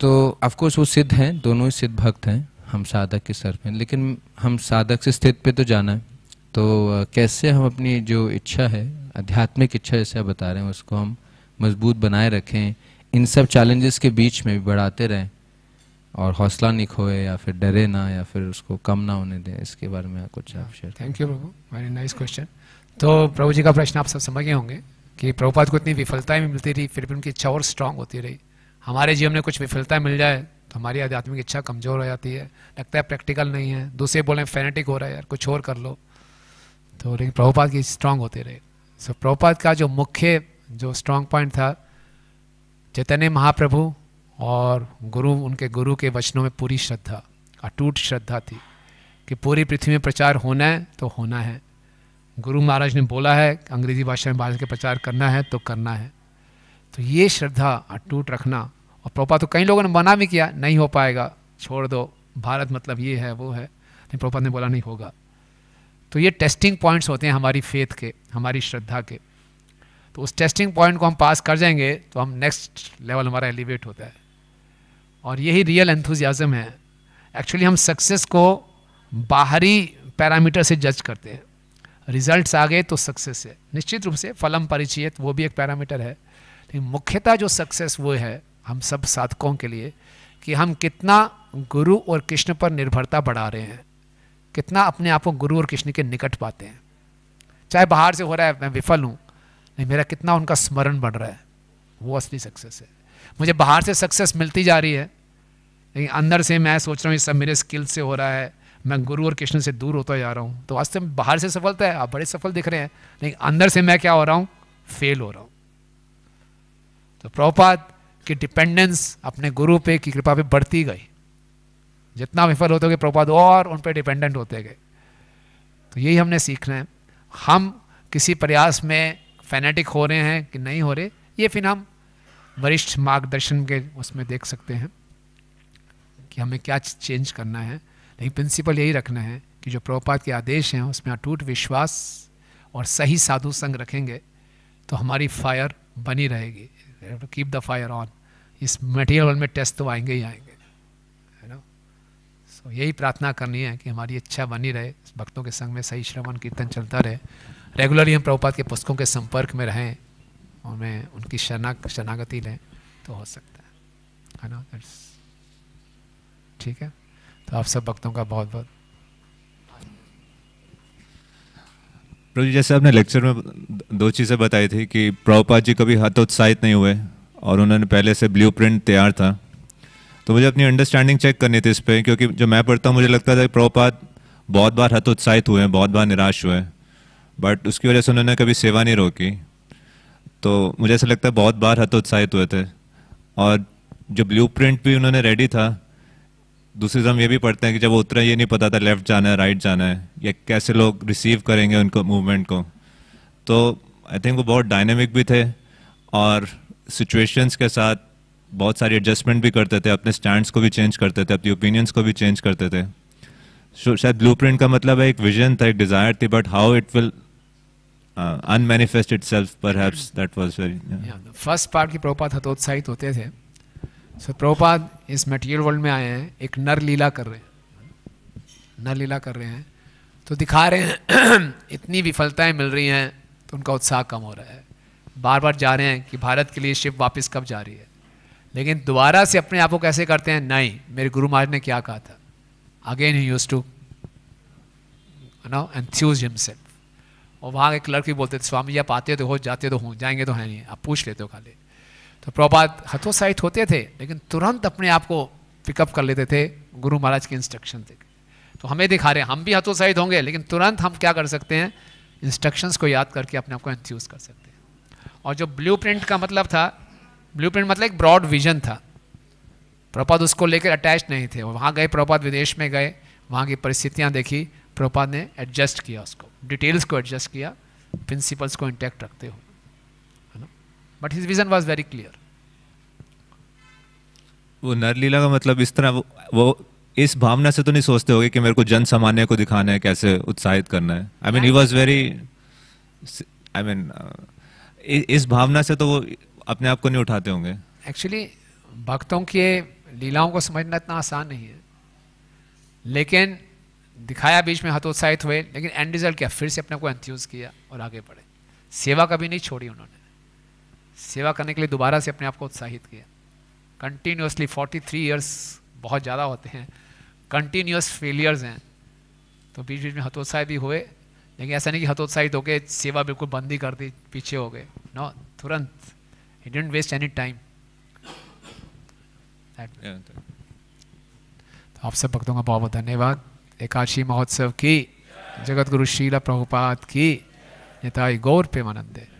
तो ऑफकोर्स वो सिद्ध हैं दोनों ही सिद्ध भक्त हैं हम साधक के सर में लेकिन हम साधक से स्थित पे तो जाना है तो कैसे हम अपनी जो इच्छा है आध्यात्मिक इच्छा जैसे बता रहे हैं उसको हम मजबूत बनाए रखें इन सब चैलेंजेस के बीच में भी बढ़ाते रहें और हौसला नहीं खोए या फिर डरे ना या फिर उसको कम ना होने दें इसके बारे में कुछ आप शेयर थैंक यू प्रभु वेरी नाइस क्वेश्चन तो प्रभु जी का प्रश्न आप सब समझ गए होंगे कि प्रभुपात को इतनी विफलताएं मिलती रही फिर भी उनकी इच्छा और स्ट्रांग होती रही हमारे जीवन में कुछ विफलताएं मिल जाए तो हमारी आध्यात्मिक इच्छा कमजोर हो जाती है लगता है प्रैक्टिकल नहीं है दूसरे बोले फेनेटिक हो रहा है यार कुछ और कर लो तो लेकिन प्रभुपात की स्ट्रांग होते रहे सो so, प्रभुपात का जो मुख्य जो स्ट्रॉन्ग पॉइंट था चैतन्य महाप्रभु और गुरु उनके गुरु के वचनों में पूरी श्रद्धा अटूट श्रद्धा थी कि पूरी पृथ्वी में प्रचार होना है तो होना है गुरु महाराज ने बोला है अंग्रेजी भाषा में भारत के प्रचार करना है तो करना है तो ये श्रद्धा अटूट रखना और प्रोपा तो कई लोगों ने मना भी किया नहीं हो पाएगा छोड़ दो भारत मतलब ये है वो है लेकिन प्रोपा ने बोला नहीं होगा तो ये टेस्टिंग पॉइंट्स होते हैं हमारी फेथ के हमारी श्रद्धा के तो उस टेस्टिंग पॉइंट को हम पास कर जाएंगे तो हम नेक्स्ट लेवल हमारा एलिवेट होता है और यही रियल एंथुजियाज़म है एक्चुअली हम सक्सेस को बाहरी पैरामीटर से जज करते हैं रिजल्ट्स आ गए तो सक्सेस है निश्चित रूप से फलम परिचयत वो भी एक पैरामीटर है लेकिन मुख्यतः जो सक्सेस वो है हम सब साधकों के लिए कि हम कितना गुरु और कृष्ण पर निर्भरता बढ़ा रहे हैं कितना अपने आप को गुरु और कृष्ण के निकट पाते हैं चाहे बाहर से हो रहा है मैं विफल हूँ नहीं मेरा कितना उनका स्मरण बढ़ रहा है वो असली सक्सेस है मुझे बाहर से सक्सेस मिलती जा रही है लेकिन अंदर से मैं सोच रहा हूँ ये सब मेरे स्किल से हो रहा है मैं गुरु और कृष्ण से दूर होता जा रहा हूँ तो वास्तव में बाहर से सफलता है आप बड़े सफल दिख रहे हैं लेकिन अंदर से मैं क्या हो रहा हूँ फेल हो रहा हूँ तो प्रभुपात की डिपेंडेंस अपने गुरु पे की कृपा पे बढ़ती गई जितना विफल होते गए प्रभुपात और उन पर डिपेंडेंट होते गए तो यही हमने सीखना है हम किसी प्रयास में फैनेटिक हो रहे हैं कि नहीं हो रहे ये फिर हम वरिष्ठ मार्गदर्शन के उसमें देख सकते हैं कि हमें क्या चेंज करना है लेकिन प्रिंसिपल यही रखना है कि जो प्रभुपात के आदेश हैं उसमें अटूट विश्वास और सही साधु संग रखेंगे तो हमारी फायर बनी रहेगी कीप द फायर ऑन इस मटेरियल वर्ल्ड में टेस्ट तो आएंगे ही आएंगे है ना सो यही प्रार्थना करनी है कि हमारी इच्छा बनी रहे भक्तों के संग में सही श्रवण कीर्तन चलता रहे रेगुलरली हम प्रभुपाद के पुस्तकों के संपर्क में रहें और मैं उनकी शरणा शनागति लें तो हो सकता है है ना ठीक है तो आप सब भक्तों का बहुत बहुत प्रभु जी जैसे आपने लेक्चर में दो चीज़ें बताई थी कि प्रभुपाद जी कभी हतोत्साहित नहीं हुए और उन्होंने पहले से ब्लू तैयार था तो मुझे अपनी अंडरस्टैंडिंग चेक करनी थी इस पर क्योंकि जो मैं पढ़ता हूँ मुझे लगता था कि प्रभुपाद बहुत बार हतोत्साहित हुए हैं बहुत बार निराश हुए हैं बट उसकी वजह से उन्होंने कभी सेवा नहीं रोकी तो मुझे ऐसा लगता है बहुत बार हतोत्साहित हुए थे और जो ब्लू भी उन्होंने रेडी था दूसरी हम ये भी पढ़ते हैं कि जब वो उतरे ये नहीं पता था लेफ्ट जाना है राइट जाना है या कैसे लोग रिसीव करेंगे उनको मूवमेंट को तो आई थिंक वो बहुत डायनेमिक भी थे और सिचुएशंस के साथ बहुत सारी एडजस्टमेंट भी करते थे अपने स्टैंड्स को भी चेंज करते थे अपनी ओपिनियंस को भी चेंज करते थे शायद ब्लू का मतलब है एक विजन था एक डिज़ायर थी but how it will uh, unmanifest itself, perhaps that was very. Yeah. yeah, the first part की प्रभुपाद हतोत्साहित होते थे सो so, प्रभुपाद इस मटेरियल वर्ल्ड में आए हैं एक नर लीला कर रहे हैं नर लीला कर रहे हैं तो दिखा रहे हैं इतनी विफलताएं मिल रही हैं तो उनका उत्साह कम हो रहा है बार बार जा रहे हैं कि भारत के लिए शिप वापस कब जा रही है लेकिन दोबारा से अपने आप को कैसे करते हैं नहीं मेरे गुरु महाराज ने क्या कहा था अगेन ही use to know enthuse himself और वहाँ के क्लर्क भी बोलते थे स्वामी आप आते तो हो जाते तो हों जाएंगे तो हैं नहीं आप पूछ लेते हो खाली तो प्रभात हतोत्साहित होते थे लेकिन तुरंत अपने आप को पिकअप कर लेते थे गुरु महाराज के इंस्ट्रक्शन थे तो हमें दिखा रहे हैं हम भी हतोत्साहित होंगे लेकिन तुरंत हम क्या कर सकते हैं इंस्ट्रक्शंस को याद करके अपने आप को एंथ्यूज कर सकते हैं और जो ब्लू का मतलब था ब्लू मतलब एक ब्रॉड विजन था प्रपात उसको लेकर अटैच नहीं थे वहाँ गए प्रपात विदेश में गए वहाँ की परिस्थितियाँ देखी प्रोपा ने एडजस्ट किया उसको डिटेल्स को एडजस्ट किया प्रिंसिपल्स को इंटैक्ट रखते हुए है ना but his vision was very clear वो नरलीला का मतलब इस तरह वो, वो इस भावना से तो नहीं सोचते होगे कि मेरे को जन सामान्य को दिखाना है कैसे उत्साहित करना है I mean he was very I mean इस भावना से तो वो अपने आप को नहीं उठाते होंगे एक्चुअली भक्तों के लीलाओं को समझना इतना आसान नहीं है लेकिन दिखाया बीच में हतोत्साहित हुए लेकिन एंड रिजल्ट क्या फिर से अपने को एंथ्यूज किया और आगे बढ़े सेवा कभी नहीं छोड़ी उन्होंने सेवा करने के लिए दोबारा से अपने आप को उत्साहित किया कंटिन्यूसली 43 इयर्स बहुत ज़्यादा होते हैं कंटिन्यूस फेलियर्स हैं तो बीच बीच में हतोत्साहित भी हुए लेकिन ऐसा नहीं कि हतोत्साहित हो गए सेवा बिल्कुल बंद ही कर दी पीछे हो गए नो तुरंत ही डेंट वेस्ट एनी टाइम तो आप सब भक्तों का बहुत बहुत धन्यवाद एकादशी महोत्सव की जगत गुरु शीला प्रभुपाद की निताई गौर मनंदे